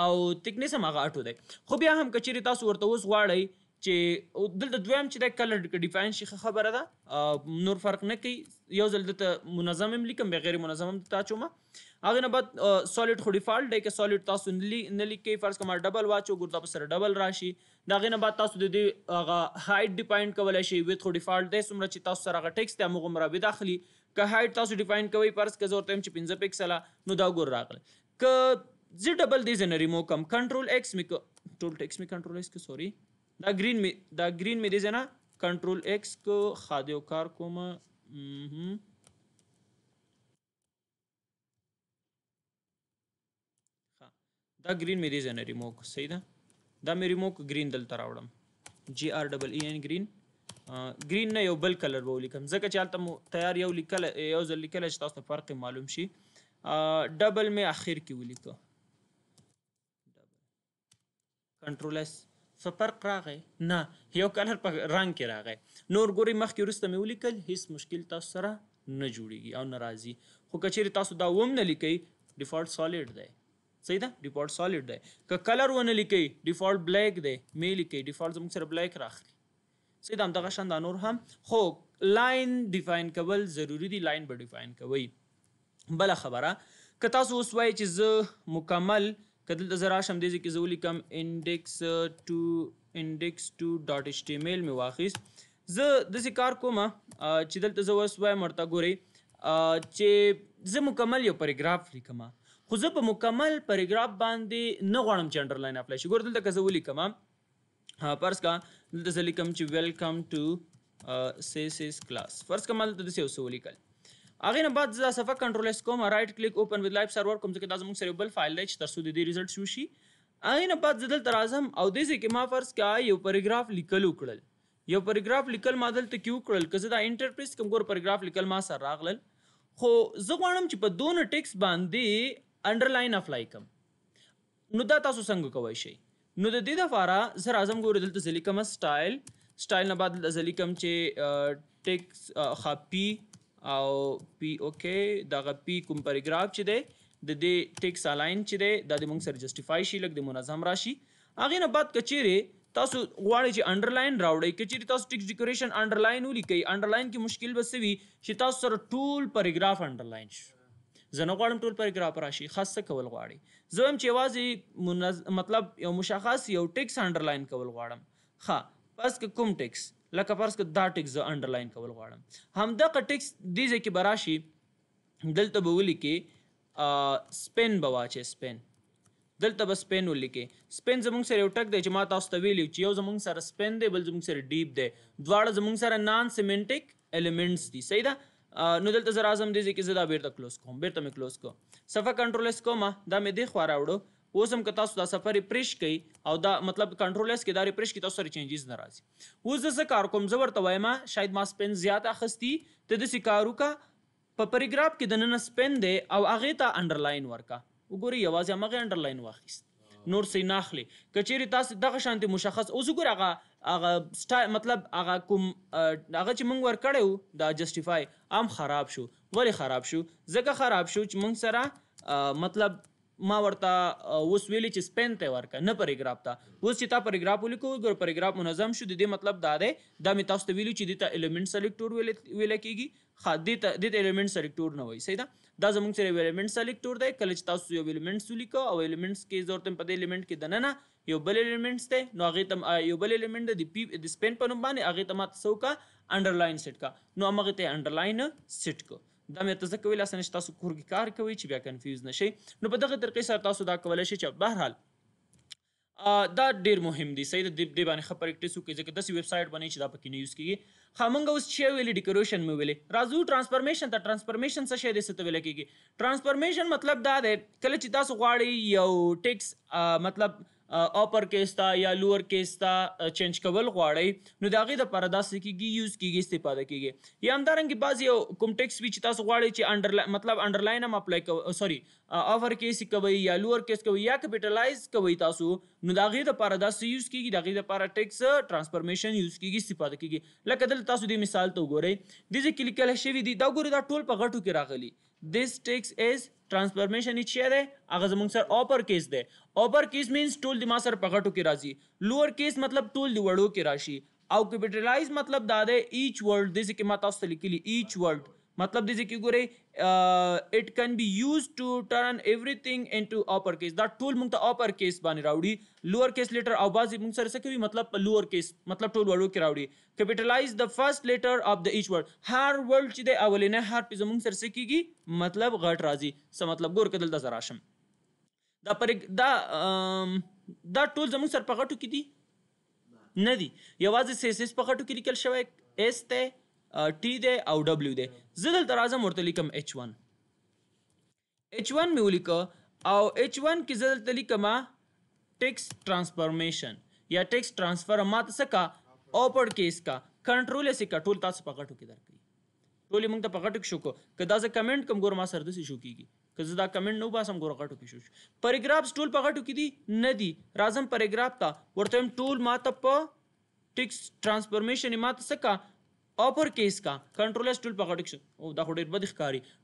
او تکنیس هم هغه اټو دی خو بیا هم کچېرې تاسو ورته اوس غواړئ چې دلته دویم چې د کلر ډیفاین شي خبره ده نور فرق نه کوي یو ځل دته منظم هم لیکم بغیر منظم هم تا چوما هغه نه بعد سالید خو ډیفالت دی کې سالید تاسو نه لیکي فرض کوم ډبل واچو ګور تاسو سره ډبل راشي دا غي نه بعد تاسو د دې هغه هایټ ډیفاین کولای شي ویت خو ډیفالت دی سمره چې تاسو سره هغه ټیکست هم غمره به داخلي که هایټ تاسو ډیفاین کوي پرس که زورته چې 15 پکسل نو دا ګور راغله ک زی ډبل دې زنه ریمو کم کنټرول ایکس می ټول ایکس می کنټرول ایکس سوري دا گرین می دا گرین می دیزه نه کنټرول ایکس کو خادیو کار کوم دا گرین می دیزه نه ریمو کو صحیح ده دا می ریمو کو گرین دلته راوړم جی آر ډبل ای ان گرین گرین نه یو بل کلر به ولیکم ځکه چې هلته تیار یو لیکل یو ځل لیکل چې تاسو فرق معلوم شي ډبل می اخر کې ولیکو کنټرول اس څه فرق راغی نه یو کلر په رنگ کې راغی نور ګوري مخکې وروسته مې ولیکل هیڅ مشکل تاسو سره نه جوړیږي او ناراضي خو کچېری تاسو دا ووم نه لیکئ ډیفالت سالډ دی صحیح ده ډیفالټ سالډ دی که کلر ونه لیکي ډیفالټ بلیک دی می لیکي ډیفالټ زموږ سره بلیک راخلي صحیح ده همدغه شان دا نور هم خو لاین ډیفاین کول ضروری دی لاین به ډیفاین کوي بله خبره که تاسو اوس وایئ چې زه مکمل کدل د زرا شم دې کې زولي کم انډیکس 2 انډیکس 2 ډاٹ ایچ ټی ایم ایل می واخیس زه د کار کوم چې دلته زه وس وای مرتا ګوري چې زه مکمل یو پیراګراف لیکم خو زه په مکمل پیراګراف باندې نه غواړم چې انډرلاین اپلای شي ګور دلته که زه ولیکم پرس کا دلته زه لیکم چې ویلکم ټو سیسیس کلاس فرض کمال دلته یو څه ولیکل اغه نه بعد زه صفحه کنټرول اس کوم رائټ کلیک اوپن وذ لایف سرور کوم ځکه دا زموږ سره بل فایل دی چې ترسو د دې ریزلټ شو شي اغه نه بعد زه دلته راځم او د دې کې ما فرض کې یو پیراګراف لیکلو کړل یو پیراګراف لیکل ما دلته کیو کړل کزه دا انټرپریس کوم ګور پیراګراف لیکل ما سره راغلل خو زه غواړم چې په دونه ټیکس باندې انډرلاین اپلای کوم نو دا تاسو څنګه کوی شئ نو د دې لپاره زه راځم ګور دلته زلیکم سټایل سټایل نه بعد زلیکم چې ټیکس خاپی او پی اوکے دغه پی کوم پیراګراف چې دی د دې ټیکس الاین چې دی دا د موږ سره جسټیفای شي لکه د منظم راشي هغه نه بعد کچېره تاسو غواړئ چې انډرلاین راوړئ که چیرې تاسو ټیکس ډیکوریشن انډرلاین ولیکئ انډرلاین کې مشکل به څه وي چې تاسو سره ټول پیراګراف انډرلاین شي زه نه غواړم ټول پیراګراف راشي خاص څه کول غواړئ زه هم چې یوازې مطلب یو مشخص یو ټیکس انډرلاین کول غواړم ښه بس که کوم ټیکس لکه فرض کړه دا ټیکس زه انډرلاین کول غواړم همدغه ټیکس دې ځای کې به راشي دلته به ولیکې سپین به واچې سپین دلته به سپین ولیکې سپین زمونږ سره یو ټک دی چې ما تاسو ته ویلي چې یو زمونږ سره سپین دی بل زمونږ سره ډیپ دی دواړه زمونږ سره نان سیمنټک الیمنټس دي صحیح ده نو دلته زر اعظم دې چې زدا بیرته کلوز کوم بیرته مې کلوز کوم صفه کنټرول اس کوم دا مې دې خو راوړو اوس هم که تاسو دا سفر پرېش کړئ او دا مطلب کنټرول اس کې دا پرېش کې تاسو سره چینجز ناراضي اوس زه کار کوم زه ورته وایم شاید ما سپین زیات اخستی ته د سکارو کا په پریګراف کې د نن سپین دی او هغه ته انډرلاین ورکا وګوري یوازې هغه انډرلاین واخیست نور سي ناخلي کچيري تاسو دغه شانتي مشخص اوس ګور هغه هغه مطلب هغه کوم هغه چې مونږ ور کړو دا جسټیفای ام خراب شو ولی خراب شو زګه خراب شو چې مونږ سره مطلب ما ورته اوس ویلی چې سپین ته ورکه نه پریګراف ته اوس چې تا پریګراف ولیکو ګور پریګراف منظم شو د دې مطلب دا دی دا می تاسو ته ویلو چې د ته الیمنٹ سلیکټور ویل کېږي خا دې ته د الیمنٹ سلیکټور نه وای صحیح ده دا زموږ سره الیمنٹ سلیکټور دی کله چې تاسو یو الیمنټ ولیکو او الیمنټس کې ضرورت په دې الیمنٹ کې دننه یو بل الیمنټس ته نو هغه تم یو بل الیمنٹ د پی د سپین په نوم باندې هغه تم تاسو کا انډرلاین سیټ کا نو هغه ته انډرلاین سیټ کو دا مې ته ځکه ویل اسنه چې تاسو کور کې کار کوي چې بیا کنفیوز نشئ نو په دغه طریقې سره تاسو دا کولای شئ چې بهر حال دا ډیر مهم دی صحیح د دې باندې خبر پریکټیس وکړي ځکه داسې ویب سټ باندې چې دا پکې نه یوز کیږي خامنګ اوس چې ویلې ډیکوریشن مې ویلې راځو ټرانسفورمیشن ته ټرانسفورمیشن څه شی دی څه ویل کیږي ټرانسفورمیشن مطلب دا دی کله چې تاسو غواړئ یو ټیکس مطلب اپر کیس تا یا لوور کیس تا چینج کول غواړی نو داغه د پر داسې کیږي یوز کیږي استفاده کیږي یا همدارنګه بعضی کوم ټیکس وی چې تاسو غواړئ چې انډر مطلب انډرلاین هم اپلای کوي سوري اپر کیس کوي یا لوور کیس کوي یا کیپټلایز کوي تاسو نو داغه د پر داسې یوز کیږي داغه د پر ټیکس ترانسفورمیشن یوز کیږي استفاده کیږي لکه دلته تاسو د مثال ته وګورئ د دې کلیکل شوی دی دا ګوره دا ټول په غټو کې راغلی this takes is transformation इच शेयर है अगर जमुंग सर ऑपर केस दे ऑपर केस मीन्स टूल दिमा सर पकटो की राशि लोअर केस मतलब टूल दिवड़ो की राशि او कैपिटलाइज मतलब दादे ईच वर्ड दिस की माता से लिखी ली ईच वर्ड મતલબ દીજે कि गुरे it can be used to turn everything into upper case that टूल मुंग त अपर केस बानी राउडी लोअर केस लेटर और बाजी मुंग सर से कभी मतलब लोअर केस मतलब टूल वर्ड के राउडी capitalize the first letter of the each word हर वर्ड چې د اولنه هر په زمونږ سر से کیږي मतलब غټ راځي سم مطلب ګور کدل د زراشم دا پر دا دا ټول زمونږ سر په غټو کې دي نه دي یوازې سیسس په غټو کې لیکل شوی اس ته ټي دی او ډبلیو دی زه دلته راځم ورته لیکم اچ 1 اچ 1 مې ولیکه او اچ 1 کې زه دلته لیکم ټیکس ترانسفارمیشن یا ټیکس ترانسفر ما ته څه کا اوپر کیس کا کنټرول یې کا ټول تاسو په غټو کې درکړي ټول موږ ته په غټو کې شو کو کدا زه کمنټ کوم ګور ما سره دسی شو کیږي که زه دا کمنټ نو باسم ګور غټو کې شو پیراګرافز ټول په غټو کې دي نه دي راځم پیراګراف ته ورته ټول ما ته په ټیکس ترانسفارمیشن ما ته څه کا अपर केस का कंट्रोल टूल पकड़ ओ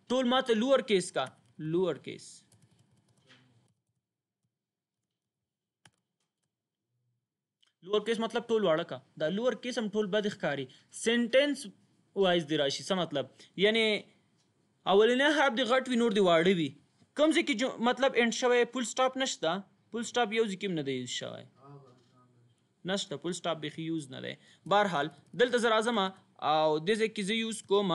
टूल मात लोअर केस का लोअर केस लोअर केस मतलब टूल वाड़ा का द लोअर केस हम टूल बदख सेंटेंस वाइज दिराशी सा मतलब यानी अवलिना हाब दी वी नोट दी वाड़ी भी कम से कि जो मतलब एंड शवे फुल स्टॉप नश्ता फुल स्टॉप यो जिकिम न दे यूज शवे नश्ता फुल स्टॉप बेखी यूज न दे बहरहाल दिल तजर आजमा او this accused کوم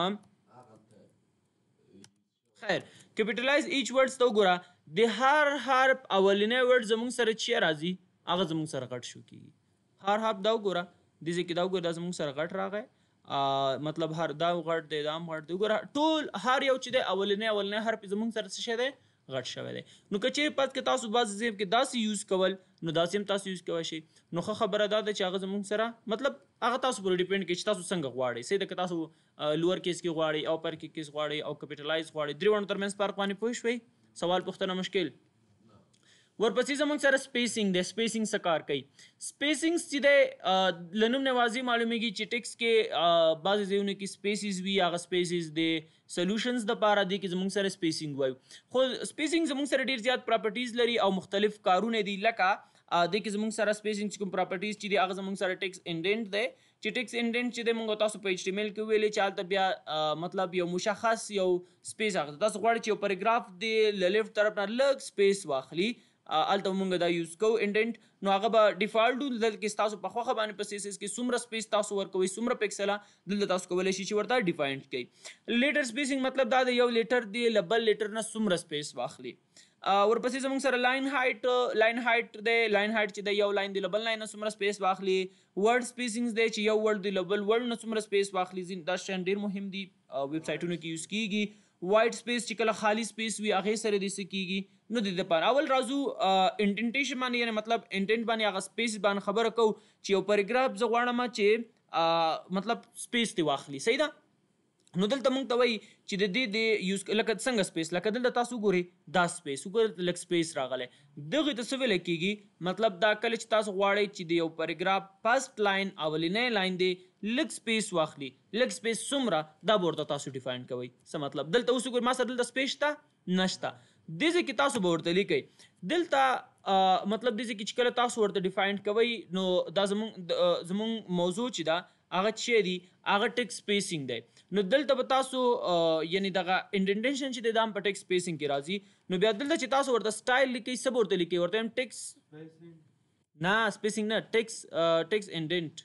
خیر کیپټلایز ایچ ورډز ته وګوره د هر حرف اولنې ورډ زموږ سره چی راځي هغه زموږ سره غټ شو کیږي هر حرف دا وګوره د دې کې دا وګوره دا زموږ سره غټ راغی مطلب هر دا غټ دی دا هم غټ دی وګوره ټول هر یو چې دی اولنې اولنې حرف زموږ سره څه شی دی غټ شوی دی نو کچې پات کې تاسو باز زیب کې داسې یوز کول نو داسې هم تاسو یوز کوئ شي نو خو خبره دا ده چې هغه زموږ سره مطلب هغه تاسو پر ډیپند کې چې تاسو څنګه غواړئ سیده کې تاسو لوور کیس کې غواړئ او پر کې کیس غواړئ او کیپټلایز غواړئ درې وړو ترمنځ فرق باندې پوه شئ سوال پوښتنه مشکل ورپسې زمونږ سره سپیسینګ دی سپیسینګ څه کار کوي سپیسینګ چې دی لنوم نه واضح معلومیږي چې ټیکس کې بعضې ځایونه کې سپیسیز وي هغه سپیسیز دی سولوشنز د پاره دی کې زمونږ سره سپیسینګ وایو خو سپیسینګ زمونږ سره ډیر زیات پراپرټیز لري او مختلف کارونه دي لکه د کې زمونږ سره سپیسینګ کوم پراپرټیز چې دی هغه زمونږ سره ټیکس انډنټ دی چې ټیکس انډنټ چې دی موږ تاسو په ایچ ټی ایم ایل کې ویلې چې هلته بیا مطلب یو مشخص یو سپیس هغه تاسو غواړئ چې یو پیراګراف دی له لیفټ طرف نه لږ سپیس واخلي الته مونږ دا یوز کوو انډنت نو هغه به ډیفالټ دلته کې تاسو په خوخه باندې په سیسس کې څومره سپیس تاسو ورکوي څومره پکسله دلته تاسو کولای شي چې ورته ډیفاین کړئ لیټر سپیسینګ مطلب دا دی یو لیټر دی لبل لیټر نه څومره سپیس واخلي ورپسې زموږ سره لاین هایټ لاین هایټ دی لاین هایټ چې دی یو لاین دی لبل لاین نه څومره سپیس واخلي ورډ سپیسینګز دی چې یو ورډ دی لبل ورډ نه څومره سپیس واخلي دا شیان ډیر مهم دی ویب سټونو کې یوز کیږي وایټ سپیس چې کله خالی سپیس وي هغه سره د څه کیږي نو د دې لپاره اول راځو انټنټیشن باندې یعنی مطلب انټنټ باندې هغه سپیس باندې خبره کو چې یو پیراګراف زغوانم چې مطلب سپیس دی واخلي صحیح ده نو دلته مونږ ته وایي چې د دې د یوز لکه څنګه سپیس لکه دلته تاسو ګوري دا سپیس وګوره لک سپیس راغلی دغه ته څه ویل کېږي مطلب دا کله چې تاسو غواړئ چې د یو پیراګراف فرست لاین اولنۍ لاین دی لک سپیس واخلي لک سپیس څومره دا ورته تاسو ډیفاین کوئ څه مطلب دلته اوس وګوره ما سره دلته سپیس شته نشته دې ځای کې تاسو به ورته لیکئ دلته مطلب دې ځای کې چې کله تاسو ورته ډیفاین کوئ نو دا زمونږ زمونږ موضوع چې دا هغه چی دی هغه ټیک سپیسینګ دی نو دلته به تاسو یعنی دغه انډنډیشن چې د دام په ټیکس سپیسینګ کې راځي نو بیا دلته چې تاسو ورته سټایل لیکي سب ورته لیکي ورته هم ټیکس نه سپیسینګ نه ټیکس ټیکس انډنټ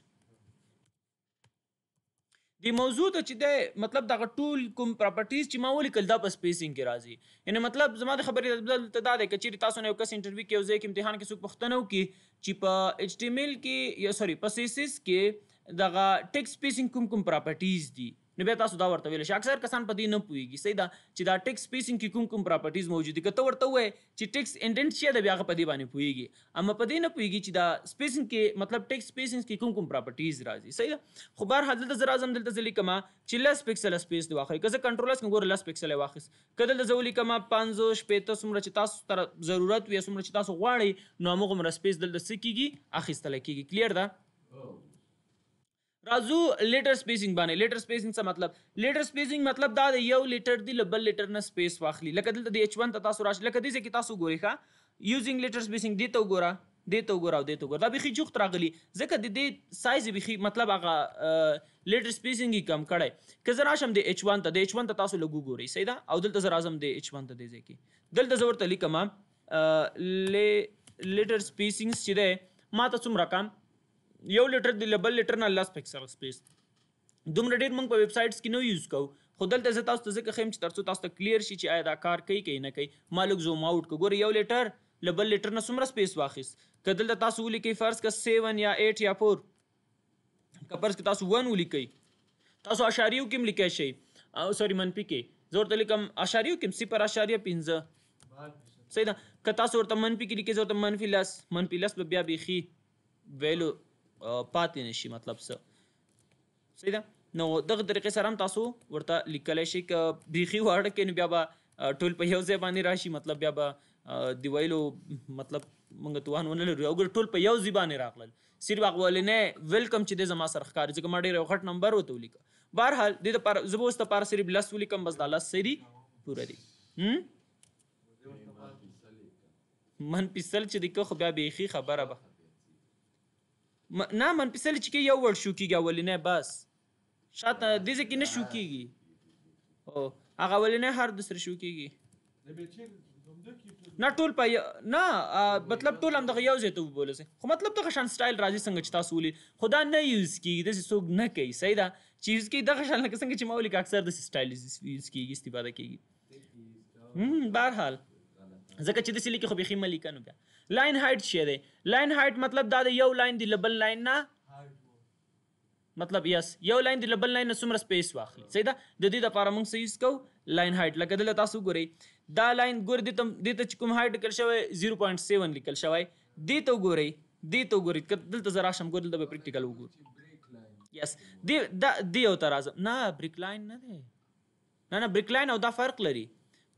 دی موضوع ته چې د مطلب دغه ټول کوم پراپرټیز چې ما ولیکل دا په سپیسینګ کې راځي یعنی مطلب زما د خبرې بدل ته دا دی که چیرې تاسو نه یو کس انټرویو کې یو ځای کې امتحان کې څوک پوښتنه وکړي چې په ایچ ټی ایم ایل کې یا سوري په سیسس کې دغه ټیکس سپیسینګ کوم کوم پراپرټیز دي نو بیا تاسو دا ورته ویل شي اکثر کسان په دې نه پوهیږي صحیح ده چې دا ټیکس سپیسینګ کې کوم کوم پراپرټیز موجود دي که ته ورته وای چې ټیکس انډنشیا د بیا په دې باندې پوهیږي اما په دې نه پوهیږي چې دا سپیسینګ کې مطلب ټیکس سپیسینګ کې کوم کوم پراپرټیز راځي صحیح ده خو بهر حال دلته زر اعظم دلته ځلی کما چې لس پکسل سپیس دی واخلي که زه کنټرول اسکم ګور لس پکسل واخیس که دلته ځولې کما 500 شپته سمره چې تاسو تر ضرورت وي سمره چې تاسو غواړئ نو موږ مرسپیس دلته سکیږي اخیستل کیږي کلیر ده راځو لیټر سپیسینګ باندې لیټر سپیسینګ څه مطلب لیټر سپیسینګ مطلب دا دی یو لیټر دی بل لیټر نه سپیس واخلي لکه دلته د H1 ته تاسو راشي لکه دې چې تاسو ګوري ښا یوزینګ لیټر سپیسینګ دی ته وګوره دې ته وګوره او دې ته وګوره دا بيخي جوخت راغلی ځکه د دې سایز بيخي مطلب هغه لیټر سپیسینګ کم کړي که زه راشم د H1 ته د H1 ته تاسو لګو ګوري صحیح ده او دلته زه راځم د H1 ته دې ځکه دلته زه ورته لیکم لیټر سپیسینګ چې ده ما ته څومره کم یو لیټر دی بل لیټر نه 10 پکسل سپیس دومره ډیر موږ په ویب سټس کې نو یوز کوو خو دلته زه تاسو ته ځکه خیم چې ترڅو تاسو ته کلیر شي چې آیا دا کار کوي کوي نه کوي ما لږ زوم آوټ کو ګوره یو لیټر لبل لیټر نه څومره سپیس واخیست که دلته تاسو ولیکئ فرض که 7 یا 8 یا 4 که فرض که تاسو 1 ولیکئ تاسو اشاریو کې لیکئ شي او سوري منفي کې زور ته لیکم اشاریو کې 0.15 صحیح ده که تاسو ورته منفي کې لیکئ زور ته منفي لس منفي لس به بیا بيخي ویلو پاتې نشي مطلب څه صحیح ده نو دغه طریقې سره هم تاسو ورته لیکلی شئ که بیخي واړه کې نو بیا به ټول په یو ځای باندې راشي مطلب بیا به د ویلو مطلب موږ توان ونه لرو او ټول په یو ځای باندې راغلل صرف هغه ولنې ویلکم چې د زما سره ښکار ځکه ما ډېر یو غټ نمبر وته ولیکه بهرحال د لپاره زه به اوس لپاره صرف لس ولیکم بس دا لس صحیح دي پوره دي من پیسل چې د خو بیا بیخي خبره به نه منفصل چې یو ورډ شو کیږي اولنې بس شاته دې ځکه نه شو کیږي او هغه اولنې هر د سره شو کیږي نه ټول په نه مطلب ټول هم د یو ځای ته وبولسه خو مطلب ته شان سټایل راځي څنګه چې تاسو ولي خدا نه یوز کیږي د څوک نه کوي صحیح ده چې یوز کیږي د شان لکه څنګه چې مولک اکثر د سټایل یوز کیږي استفاده کیږي هم بهرحال ځکه چې د سلی کې خو بيخي ملي کنه بیا لاین هایټ شې ده لاین هایټ مطلب دا د یو لاین دی لبل لاین نه مطلب یس یو لاین دی لبل لاین نه څومره سپیس واخلي صحیح ده د دې لپاره موږ څه یوز کوو لاین هایټ لکه دلته تاسو ګورئ دا لاین ګور دې ته دې ته کوم هایټ لیکل شوی 0.7 لیکل شوی دې ته ګورئ دې ته ګورئ دلته زه راشم ګور دلته به پریکټیکل وګورو یس دې دا دې او ته راځم نه بریک لاین نه دی نه نه بریک لاین او دا فرق لري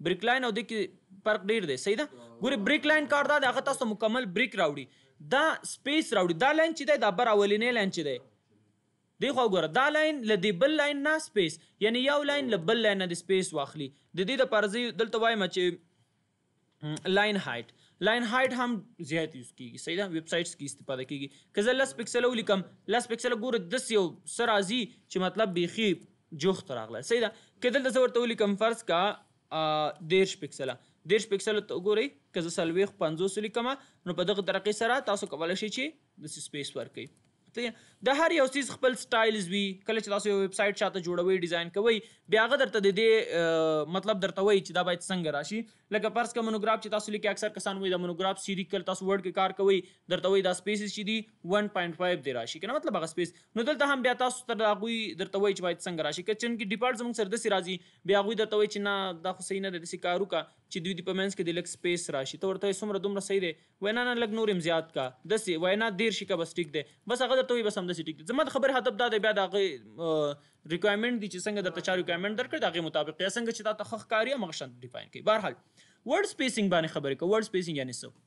بریک لاین او دې کې فرق ډیر دی صحیح ده ګوره بریک لاین کار دا هغه تاسو مکمل بریک راوړي دا سپیس راوړي دا لاین چې دی دا بر اولینې لاین چې دی دی خو ګوره دا لاین ل دی بل لاین نه سپیس یعنی یو لاین ل بل لاین نه د سپیس واخلي د دې د پرځي دلته وایم چې لاین هایټ لاین هایټ هم زیات یوز کیږي صحیح ده ویب سټس کې استفاده کیږي که زه لس پکسل ولیکم لس پکسل ګوره دس یو سر راځي چې مطلب بیخي جوخت راغله صحیح ده که دلته زه ورته ولیکم فرض کا دیرش پکسله دیرش پکسل ته وګورئ که زه څلوېښت پنځوس ولیکم نو په دغه طرقې سره تاسو کولی شئ چې داسې سپیس ورکړئ د هر یو چیز خپل سټایلز وي کله چې تاسو یو ویب سټ شاته جوړوي ډیزاین کوي بیا هغه درته د دې مطلب درته وایي چې دا باید څنګه راشي لکه پرس کا مونوګراف چې تاسو لیکي اکثر کسان وایي دا مونوګراف سیری کل تاسو ورډ کې کار کوي درته وایي دا سپیسز چې دي 1.5 دی راشي کنه مطلب هغه سپیس نو دلته هم بیا تاسو تر هغه درته وایي چې باید څنګه راشي کچن کې ډیپارټ زموږ سره د سي راځي بیا هغه درته وایي چې نه دا خو صحیح نه دی د سي کارو کا چې دوی د پمنس کې د لک سپیس راشي ته ورته سمره دومره صحیح دی وینا نه لګ نور امزیات کا دس وینا دیر شي کا بس ټیک دی بس هغه درته وي بس هم دسی ټیک دی زما خبر هدف دا دی بیا دا ریکوایرمنټ دي چې څنګه درته چا ریکوایرمنټ درکړ دا غي مطابق یا څنګه چې دا تخخ کاری مغشن ډیفاین کوي بهرحال ورډ سپیسینګ باندې خبرې کوي ورډ سپیسینګ یعنی څه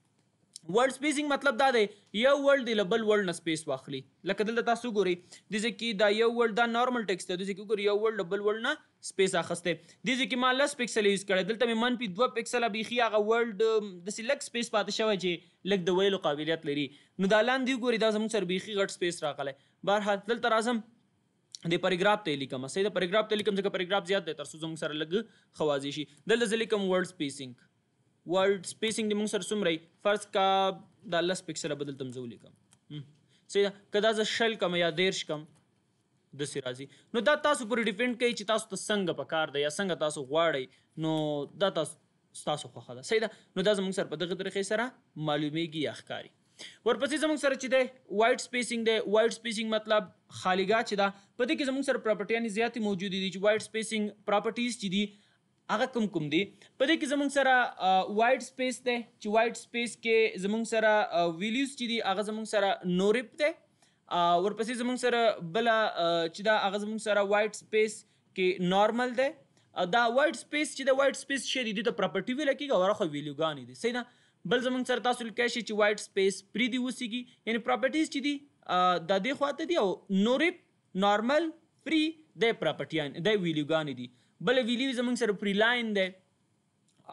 ورلد سپیسینګ مطلب دا دی یو ورلد دی بل ورلد نه سپیس واخلي لکه دلته تاسو ګورئ د دې کې دا یو ورلد دا نارمل ټیکس دی د دې کې ګورئ یو ورلد بل ورلد نه سپیس اخسته د دې کې ما لس پکسل یوز کړ دلته مې من پی 2 پکسل بيخي هغه ورلد د سلک سپیس پاتې شوی چې لک د ویلو قابلیت لري نو دا لاندې ګورئ دا زموږ سر بيخي غټ سپیس راغلی بهر حال دلته راځم د پاراګراف ته لیکم صحیح د پاراګراف ته لیکم ځکه پاراګراف زیات دی تر څو زموږ سره لګ خوازي شي دلته زه لیکم ورلد سپیسینګ ورډ سپیسینګ دې موږ سره څومره فرض کا دا لس پکسره بدل تم زه ولیکم صحیح ده که دا زه شل کم یا دېرش کم داسې راځي نو دا تاسو پورې ډیپینډ کوي چې تاسو ته څنګه پکار دی یا څنګه تاسو غواړئ نو دا تاسو ستاسو خوښه ده صحیح ده نو دا زموږ سره په دغه طریقې سره معلومیږي یا ښکاري ورپسې زموږ سره چې دی وایډ سپیسینګ دی وایډ سپیسینګ مطلب خالیګا چې دا په دې کې زموږ سره پراپرټیانې زیاتې موجودې دي چې وایډ سپیسینګ پراپرټیز چې دي هغه کوم کوم دي په دې کې زموږ سره وایډ سپیس دی چې وایډ سپیس کې زموږ سره ویلیوز چې دي هغه زموږ سره نورپ دی ورپسې زموږ سره بل چې دا هغه زموږ سره وایډ سپیس کې نارمل دی دا وایډ سپیس چې دا وایډ سپیس شې دي د پراپرټي ویل کې غوړه ویلیوګانی دي صحیح ده بل زمونږ سره تاسو لیکای شي چې وایډ سپیس پری دی وسیږي یعنی پراپرټیز چې دي د دې خواته دي او نورپ نارمل فری د پراپرټیان د ویلیوګانی دي بل ویلیو زمونږ سره فری لاین دی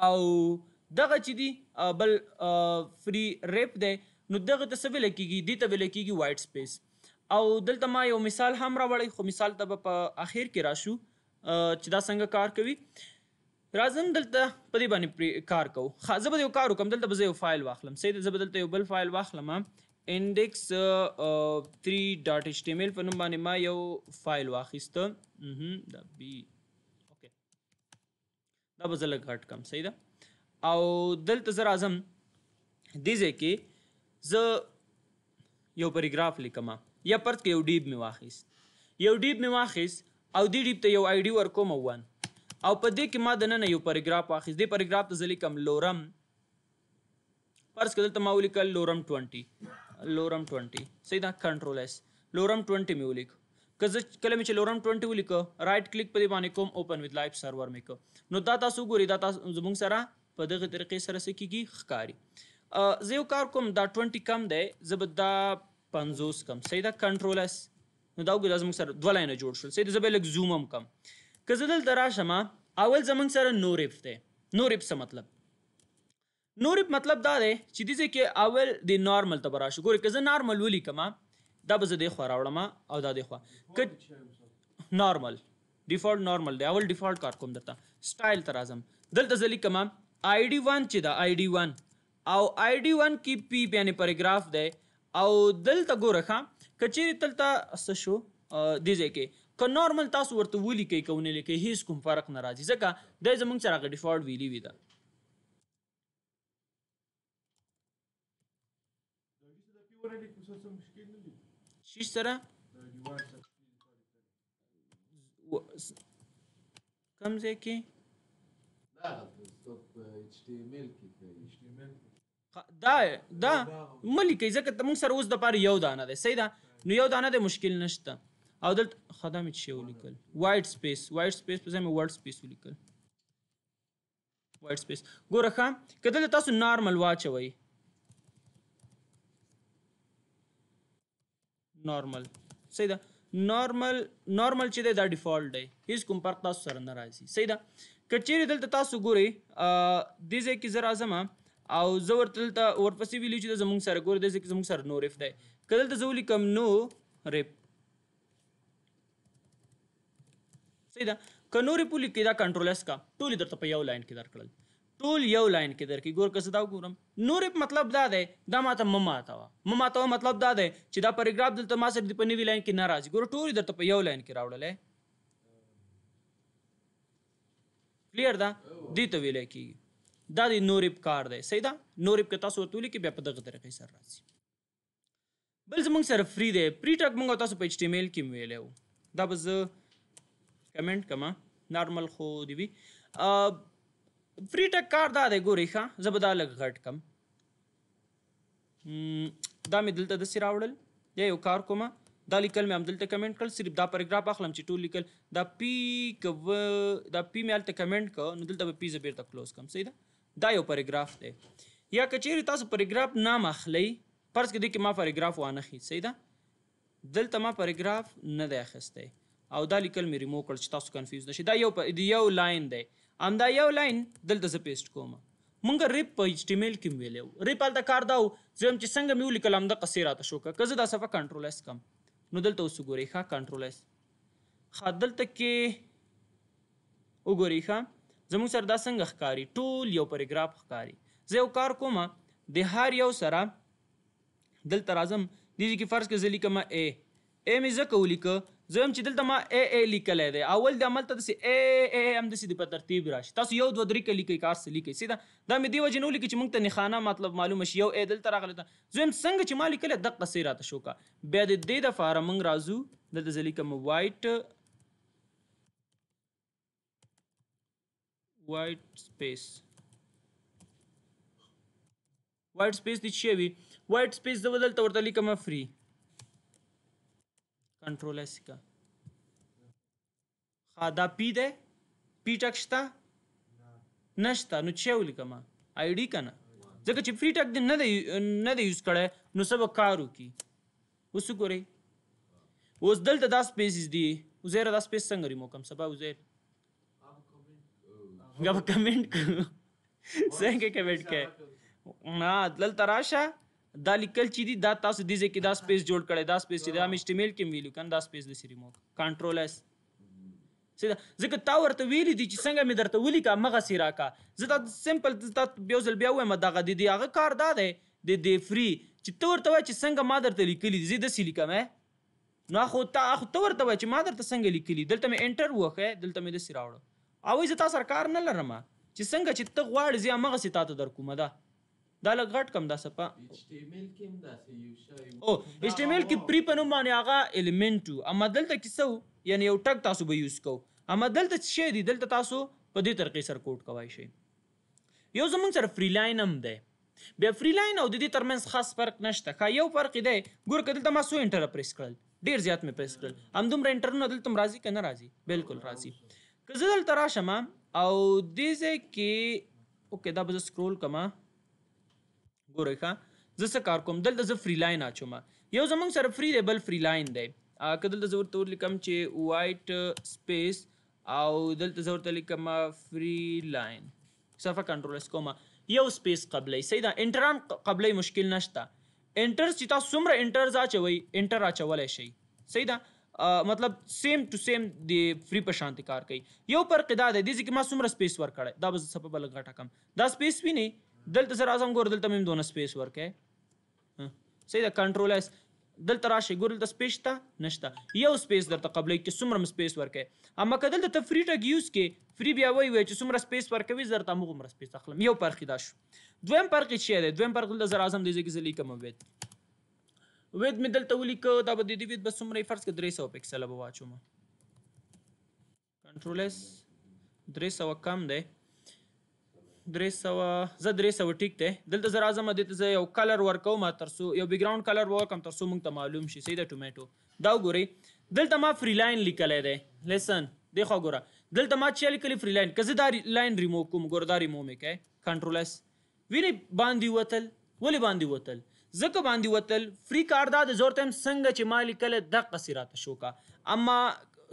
او دغه چې دی بل فری ریپ دی نو دغه ته څه ویل کیږي دې ته ویل کیږي وایټ سپیس او دلته ما یو مثال هم راوړی خو مثال ته به په اخر کې راشو چې دا څنګه کار کوي راځم دلته په دې باندې کار کوو خا زه به یو کار وکم دلته به یو فایل واخلم صحیح زه به دلته یو بل فایل واخلم index 3.html په نوم باندې ما یو فایل واخیسته دا b دا به زه لږ غټ کړم صحیح ده او دلته زه راځم دې ځای کې زه یو پریګراف لیکم یا پرت کې یو ډیب مې واخیست یو ډیب مې واخیست او دې ډیب ته یو آی ډي ورکوم ون او په دې کې ما د نن یو پریګراف واخیست دې پریګراف ته زه لیکم لورم فرض کړه دلته ما ولیکل لورم 20 لورم 20 صحیح ده کنټرول اس لورم 20 مې ولیکل که زه کله مې چې لورم 20 ولیکه رائټ کلیک په دې باندې کوم اوپن وذ لایف سرور مې کو نو دا تاسو ګوري دا تاسو زموږ سره په دغه طریقې سره څه کیږي ښکاری زه یو کار کوم دا 20 کم دی زه به دا 50 کم صحیح دا کنټرول اس نو دا وګورئ زموږ سره دوه لاینه جوړ شول صحیح دا زه به لږ زوم هم کم که زه دلته راشم اول زموږ سره نو ریف دی نو ریف څه مطلب نو ریپ مطلب دا دی چې دې کې اول د نارمل ته براشو ګورې که زه نارمل ولیکم دا به زه دې خوا راوړم او دا دې خوا کټ نارمل ډیفالت نارمل دی اول ډیفالت کار کوم درته سټایل ته راځم دلته زه لیکم آی ډي 1 چې دا آی ډي 1 او آی ډي 1 کې پی یعنی پیراګراف دی او دلته ګوره ښا کچېرې دلته څه شو دې ځای کې که نارمل تاسو ورته ولیکئ که ونه لیکئ هیڅ کوم فرق نه راځي ځکه دی زموږ سره هغه ډیفالټ ویلي وي ده شیش سره کم ځای کې دا دا ملي کې ځکه موږ سره اوس د پاره یو دانه ده صحیح ده نو یو دانه ده مشکل نشته او دلته خدامه چې ولیکل وایټ سپیس وایټ سپیس په ځای مې ورډ سپیس ولیکل وایټ سپیس ګوره ښه کله تاسو نارمل واچوي نارمل صحیح ده نارمل نارمل چې دی دا ډیفالت دی هیڅ کوم فرق تاسو سره نه راځي صحیح ده که چیرې دلته تاسو ګورئ دې ځای کې زه راځم او زه ورته دلته ورپسې ویلي چې زموږ سره ګورئ دې ځای کې زموږ سره نو ریف دی که دلته زه ولیکم نو ریف صحیح ده که نو ریف ولیکئ دا کنټرول اس کا ټولې درته په یو لاین کې درکړل ټول یو لاین کې درکې ګور که دا وګورم نورې مطلب دا دی دا ماته مماته وه مماته وه مطلب دا دی چې دا پریګراف دلته ما سره د په نوي لاین کې نه راځي ګوره ټول درته په یو لاین کې راوړلی کلیر ده دې ته ویلی کېږي دا د نورب کار دی صحیح ده نورب که تاسو ورته ولیکئ بیا په دغه طریقې سره راځي بل زمونږ سره فری دی پري ټاک مونږ تاسو په ایچ ټي ام ایل کې ویلی وو دا به زه کمنټ کما نارمل خو دی وي فری ټک کار دا دی ګورې ښه زه به دا لږ غټ کم دا مې دلته داسې راوړل یا یو کار کوم دا لیکل مې همدلته کمنټ کړل صرف دا پیراګراف اخلم چې ټول لیکل دا پی که و دا پی مې هلته کمنټ کړ نو دلته به پی زه بېرته کلوز کړم صحیح ده دا یو پیراګراف دی یا که چیرې تاسو پیراګراف نام اخلئ فرض کړئ کې ما پیراګراف وانخیست صحیح ده دلته ما پیراګراف نه دی اخیستی او دا لیکل مې ریمو کړ چې تاسو کنفیوز نشئ دا یو یو لاین دی ام دا یو لاین دلته زه پیسټ کوم مونږ ریپ په ایچ ټی ایم ایل کې ویلو ریپ الته کار داو زه هم چې څنګه مې ولیکل ام د قصې راته شو که زه دا صفه کنټرول اس کم نو دلته اوس وګورئ ښه کنټرول اس ښه دلته کې وګورئ ښه زموږ سره دا څنګه ښکاري ټول یو پیراګراف ښکاري زه یو کار کوم د هر یو سره دلته راځم دې کې فرض کې زه لیکم اے اے مې ځکه ولیکه زم چې دلته ما ا ا لیکلې ده اول د عمل ته د ا ا هم د سي په ترتیب راشي تاسو یو دوه درې کې لیکي کار سره لیکي سیدا دا مې دی وجه نو لیکي چې مونږ ته نخانه مطلب معلوم شي یو ا دلته راغله ده زم څنګه چې ما لیکلې د قصيره ته شوکا بیا د دې د فار مونږ راځو د ځلې کوم وایټ وایټ سپیس وایټ سپیس د چی وی وایټ سپیس د بدل تور ته لیکم فری کنټرول اس کا خا دا پی ده پی ټک شتا نشتا نو چې ولیکم آی ډی کنه ځکه چې فری ټک دې نه دی نه دی یوز کړه نو سبا کارو کی اوس ګورئ اوس دلته دا سپیسز دی وزیر دا سپیس څنګه ریمو کوم سبا وزیر غو کمنټ کو څنګه کمنټ کې نه دلته راشه دا لیکل چې دی دا تاسو دې ځکه دا سپیس جوړ کړي دا سپیس چې دا ام ایچ ټی ایم ایل کې ویلو کنه دا سپیس د سی ریموټ کنټرول اس سیدا ځکه تا ورته ویلي دي چې څنګه مې درته ویلي کا مغه سی راکا زه دا سمپل تا بیا ځل بیا وایم دا غدي دی هغه کار دا دی د دې فری چې تو ورته وای چې څنګه ما درته لیکلي دي زه د سی لیکم نو خو تا خو تو ورته وای چې ما درته څنګه لیکلي دلته مې انټر وخه دلته مې د سی راوړ او زه تا سرکار نه لرم چې څنګه چې ته غواړې زه مغه سی تاسو درکوم ده دا لګټ کم دا سپا ایچ ټی ایم ایل کې هم دا سې یو شای او ایچ ټی ایم ایل کې پری پنو باندې هغه الیمنٹ اما دلته کې سو یعنی یو ټک تاسو به یوز کو اما دلته شی دی دلته تاسو په دې طریقې سره کوډ کوای شئ یو زمونږ سره فری لاین هم دی بیا فری لاین او د دې ترمنځ خاص فرق نشته ښه یو فرق دی ګور که دلته ما سو انټر پریس کړل ډیر زیات مې پریس کړل همدومره انټرونه دلته هم راځي که نه راځي بالکل راځي که زه دلته راشم او دې ځای کې اوکې دا به زه سکرول کړم ګورئ ښه زه څه کار کوم دلته زه فری لاین اچوم یو زمونږ سره فری دی بل فری لاین دی که دلته زه ورته ولیکم چې وایټ سپیس او دلته زه ورته لیکم فری لاین صفه کنټرول اس کوم یو سپیس قبلې صحیح ده انټران قبلې مشکل نشته انټر چې تاسو څومره انټرز اچوي انټر اچولی شئ صحیح ده مطلب سیم ټو سیم د فری په شانتي کار کوي یو پر قدا د دې چې ما څومره سپیس ورکړی دا به زه سبب لږ غټه کم دا سپیس ویني دلته سره اعظم ګور دلته مم دونه سپیس ورکه صحیح دا کنټرول اس دلته راشي ګور دلته سپیس ته نشته یو سپیس درته قبلې کې څومره سپیس ورکه اما که دلته ته فری ټګ یوز کې فری بیا وای وای چې څومره سپیس ورکوي زرته موږ مر سپیس اخلم یو فرق دا شو دویم فرق چی دی دویم فرق دلته سره اعظم دی چې زلی کوم وید وید می دلته ولیکو دا به د دې وید بس څومره فرض کې 300 پکسل به واچوم کنټرول اس 300 کم دی درې سوه زه درې سوه ټیک دی دلته زه راځم دې ته زه یو کلر ورکوم ترڅو یو بیکګراوند کلر ورکوم ترڅو موږ ته معلوم شي صحیح ده ټومیټو دا وګورئ دلته ما فری لاین لیکلی دی لیسن دې خوا ګوره دلته ما چې لیکلی فری لاین که زه دا لاین ریموو کوم ګوره دا ریموو مې کوي کنټرول اس وینې باندې وتل ولې باندې وتل ځکه باندې وتل فری کار دا د زور تم څنګه چې مالی کله د قصیراته شوکا اما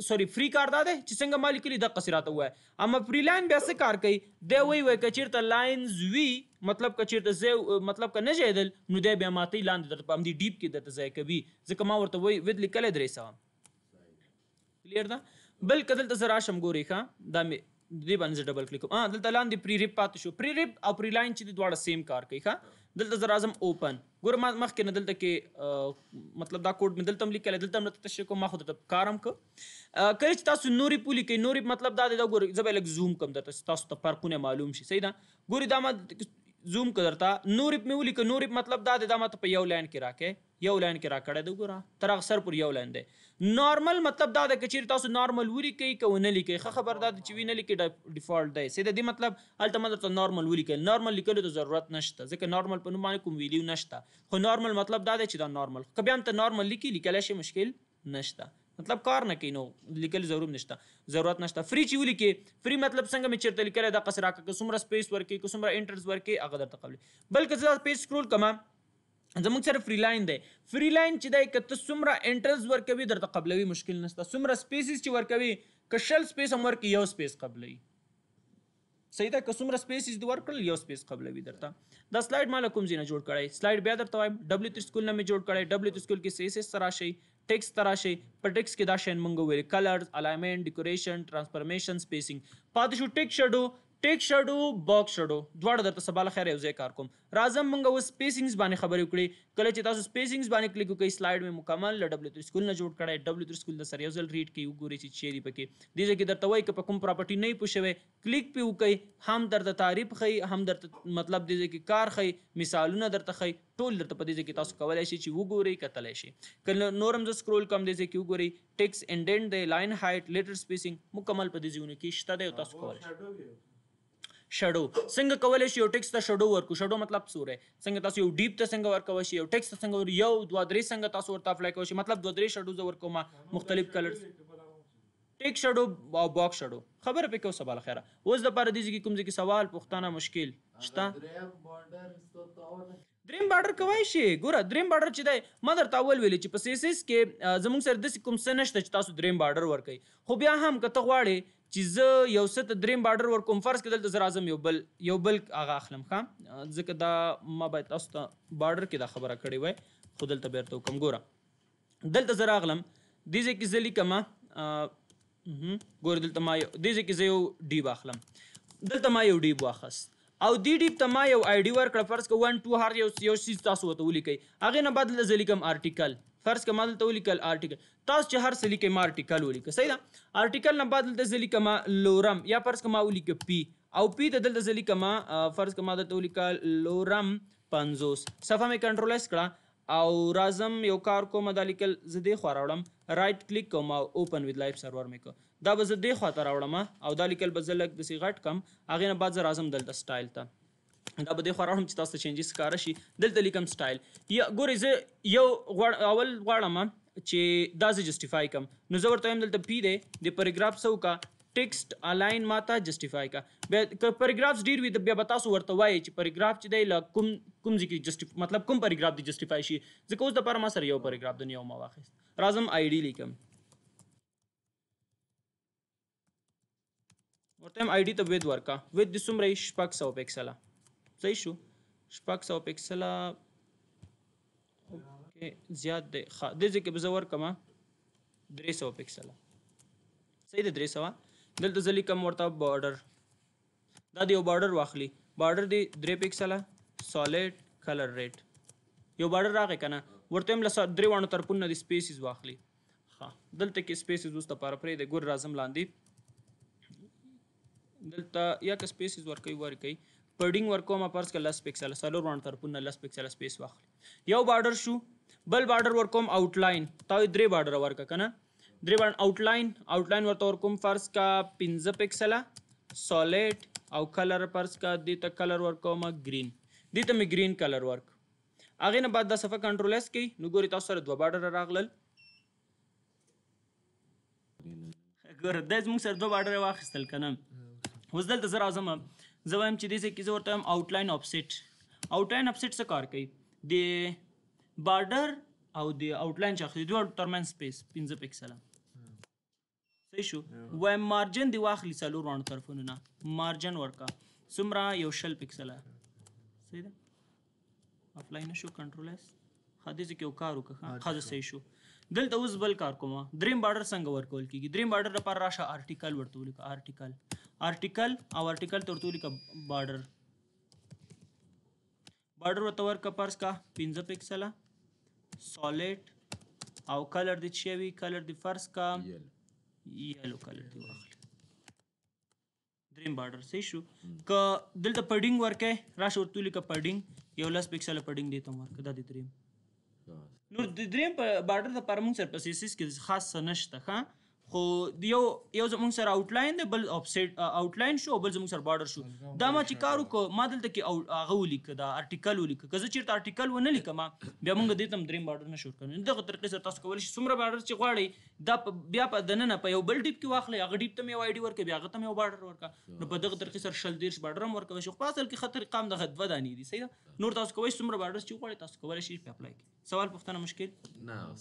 سوري فری کار دا دی چې څنګه مالک لري د قصراته وای اما فری لاین بیا څه کار کوي دی وای وای کچیرته لاینز وی مطلب کچیر د زه مطلب ک نه جیدل نو دی بیا ماته لاندې درته پام دی ډیپ کې درته ځای کوي ځکه ما ورته وای ود لیکل درې سم کلیر ده بل کدل ته زرا شم ګوري ښا دا می دې باندې ډبل کلیک کوم ها دلته لاندې پری ریپ پات شو پری ریپ او پری لاین چې دواړه سیم کار کوي ښا دلته زه راځم اوپن ګوره ما مخکې نه دلته کې مطلب دا کوډ مې دلته هم لیکلی دلته هم درته تشریح کوم ما خو درته کار هم که کله چې تاسو نورې پولې کوئ نورې مطلب دا دی دا ګورئ زه به یې لږ زوم کړم درته تاسو ته فرقونه معلوم شي صحیح ده ګورئ دا ما زوم کدرتا نور په ولیک نور مطلب دا د مت په یو لاین کې راکې یو لاین کې راکړه د ګوره تر اکثر پر یو لاین دی نارمل مطلب دا د کچیر تاسو نارمل وری کوي کو نه لیکي خه خبر دا چې وی نه لیکي ډیفالت دی سید دې مطلب الته مطلب ته نارمل وری کوي نارمل لیکلو ته ضرورت نشته ځکه نارمل په نوم باندې کوم ویلیو نشته خو نارمل مطلب دا دی چې دا نارمل کبه هم ته نارمل لیکي لیکل شي مشکل نشته مطلب کار نه کینو لیکل ضرور نشته ضرورت نشته فری چې ولیکې فری مطلب څنګه می چیرته لیکل دا قصرا که څومره سپیس ورکې که څومره انټرز ورکې هغه درته قبل بلکې زه پیج سکرول کما زموږ سره فری لاین دی فری لاین چې دی کته څومره انټرز ورکوي درته قبلوي مشکل نشته څومره سپیسز چې ورکوي کشل سپیس هم ورکې یو سپیس قبلوي صحیح ده که څومره سپیس یې ورکړل یو سپیس قبلوي درته دا سلایډ ما له کوم ځای نه جوړ کړی سلایډ بیا درته وایم ډبلیو تر سکول نه مې جوړ کړی ډبلیو تر سکول کې سیسس سره شي ټیکس ته راشئ په ټیکس کې دا شین مونږ ویل کلرز الاینمنت ډیکوریشن ټرانسفورمیشن سپیسینګ پاتې شو ټیک شډو ټیک شډو باکس شډو دواړه درته سبا خیر یو ځای کار کوم راځم موږ اوس سپیسینګز باندې خبرې وکړي کله چې تاسو سپیسینګز باندې کلیک وکړئ سلایډ مې مکمل له ډبلیو تر سکول نه جوړ کړی ډبلیو تر سکول د سر یو ځل ریډ کړئ وګورئ چې چیرې پکې دې ځای کې درته وایي که په کوم پراپرټي نه پوښوي کلیک پې وکړئ هم درته تعریف خي هم درته مطلب دې ځای کې کار خي مثالونه درته خي ټول درته په دې ځای کې تاسو کولای شئ چې وګورئ کتلی شئ کله نورم زه سکرول کوم دې ځای کې وګورئ ټیکس انډنډ دی لاین هایټ لیټر سپیسینګ مکمل په دې ځایونو کې شته دی او تاسو کولای شئ شډو څنګه کولای شو یو ټیکس ته شډو ورکو شډو مطلب سورې څنګه تاسو یو ډیپ ته څنګه ورکوي شي یو ټیکس ته څنګه ور یو دوه درې څنګه تاسو ورته اپلای کوئ شي مطلب دوه درې شډو زو ورکوم مختلف کلرز ټیک شډو او باکس شډو خبره پکې اوس سوال خیره اوس د پاره دیږي کوم ځکه سوال پښتانه مشکل شته دریم بارډر کوي شي ګوره دریم بارډر چې دی مدر تاول ویل چې په سیسس کې زموږ سره د کوم سنشت چې تاسو دریم بارډر ور کوي خو بیا هم کته غواړي چې زه یو څه ته دریم بارډر ور کوم فرض کېدل زه راځم یو بل یو بل هغه اخلم ښه ځکه دا ما باید تاسو ته بارډر کې دا خبره کړې وای خو دلته بیرته وکړم ګوره دلته زه راغلم دې ځای کې زه لیکم ګوره دلته ما یو دې ځای کې زه یو ډیب اخلم دلته ما یو ډیب واخست او دی ډیپ ته ما یو آی ډي ورکړه فرض کړه 1 2 هر یو یو سیز تاسو ته ولیکئ هغې نه بعد زه لیکم آرټیکل فرض کما دلته ولیکل آرټیکل تاسو چې هر څه لیکئ ما آرټیکل ولیکه صحیح ده آرټیکل نه بعد دلته زه لیکم لورم یا فرض کما ولیکه پی او پی ته دلته زه لیکم فرض کما دلته ولیکه لورم پنځوس صفحه مې کنټرول اس کړه او راځم یو کار کوم دا لیکل زه دې خوا راوړم رایټ کلیک کوم او اوپن وذ لایف سرور مې کو دا به زه دې خوا ته راوړم او دا لیکل به زه لږ داسې غټ کم هغې نه بعد زه راځم دلته سټایل ته دا به د خورا هم چې تاسو چینجز کار شي دلته لیکم سټایل یا ګورې زه یو اول غواړم چې دا زه جسټیفای کم نو زه ورته هم دلته پی دی د پیراګراف سو کا ټیکسټ الاین ماته جسټیفای کا بیا پیراګرافز ډیر وي بیا تاسو ورته وایي چې پیراګراف چې دی له کوم کوم ځکه جسټیف مطلب کوم پیراګراف دی جسټیفای شي ځکه اوس د پر ما سره یو پیراګراف د نیو ما واخیست راځم آی ډی لیکم ورته هم آی ډی ته وید ورکا وید د سمره 600 پکسل صحیح شو شپږ سوه پکسله اوکې زیات دی ښه دې ځای کې به زه ورکړم درې سوه پکسله صحیح دی درې سوه دلته زه لیکم ورته بارډر دا د یو بارډر واخلي بارډر دی درې پکسله سالډ کلر ریټ یو بارډر راغی کنه ورته هم له درې وانو طرفونو نه د سپیسز واخلي ها دلته کې سپیسز اوس لپاره پرې د ګور راځم لاندې دلته یا که سپیسز ورکوي ورکوي پډینګ ورکوم پرس کې 10 پکسل سلور باندې طرفونه 10 پکسل سپیس واخلي یو بارډر شو بل بارډر ورکوم آوټلاین تا درې بارډر ورک کنه درې باندې آوټلاین آوټلاین ورته ورکوم فرس کا 15 پکسل سولیټ او کلر پرس کا دې ته کلر ورکوم گرین دې ته مې گرین کلر ورک اغه نه بعد د صفه کنټرول اس کی نو ګوري تاسو سره دوه بارډر راغلل ګور د زموږ سره دوه بارډر واخیستل کنه اوس دلته زه راځم زه وایم چې دې څه کې زه ورته وایم آوټلاین آفسیټ آوټلاین آفسیټ څه کار کوي د بارډر او د آوټلاین چې اخلي دوه ترمن سپیس 15 پکسل صحیح شو وایم مارجن دی واخلی څلور وړاندې طرفونو نه مارجن ورکا څومره یو شل پکسل صحیح ده افلاین شو کنټرول اس خدي ځکه یو کار وکړه خدي صحیح شو دلته اوس بل کار کوم دریم بارډر څنګه ورکول کیږي دریم بارډر لپاره راشه آرټیکل ورته ولیکه آرټیکل آرټیکل او آرټیکل ترتو لیکه بارډر بارډر ورته ورکه پرس کا 15 پکسل سولید او کلر د چوي کلر د فرس کا یلو کلر دی واخل دریم بارډر صحیح شو ک دلته پډینګ ورکه راشه ورته لیکه پډینګ یو لس پکسل پډینګ دی تم ورکه دا دی دریم نو د دریم بارډر د پرمون سر پسې سیس کې خاص نشته ښا خو یو یو زمونږ سره آوټلاین دی بل اپسیټ oh، آوټلاین uh، شو بل زمونږ سره بارډر شو دا ما چې کار وکړ ما دلته کې هغه ولیک دا آرټیکل ولیک که زه چیرته آرټیکل ونه لیکم بیا موږ دې تم دریم بارډر نه شور کړو دغه طریقې سره تاسو کولی شئ څومره بارډر چې غواړئ دا بیا په دننه په یو بل ډیپ کې واخلې هغه ډیپ ته مې یو آی ډی ورکړ بیا هغه ته مې یو بارډر ورکړ نو په دغه طریقې سره شل دیرش بارډر هم ورکوي شو په اصل کې خطر قام دغه دوه دانې دي صحیح ده نور تاسو کولی شئ څومره بارډر چې غواړئ تاسو کولی شئ په اپلای کړئ سوال پوښتنه مشکل نه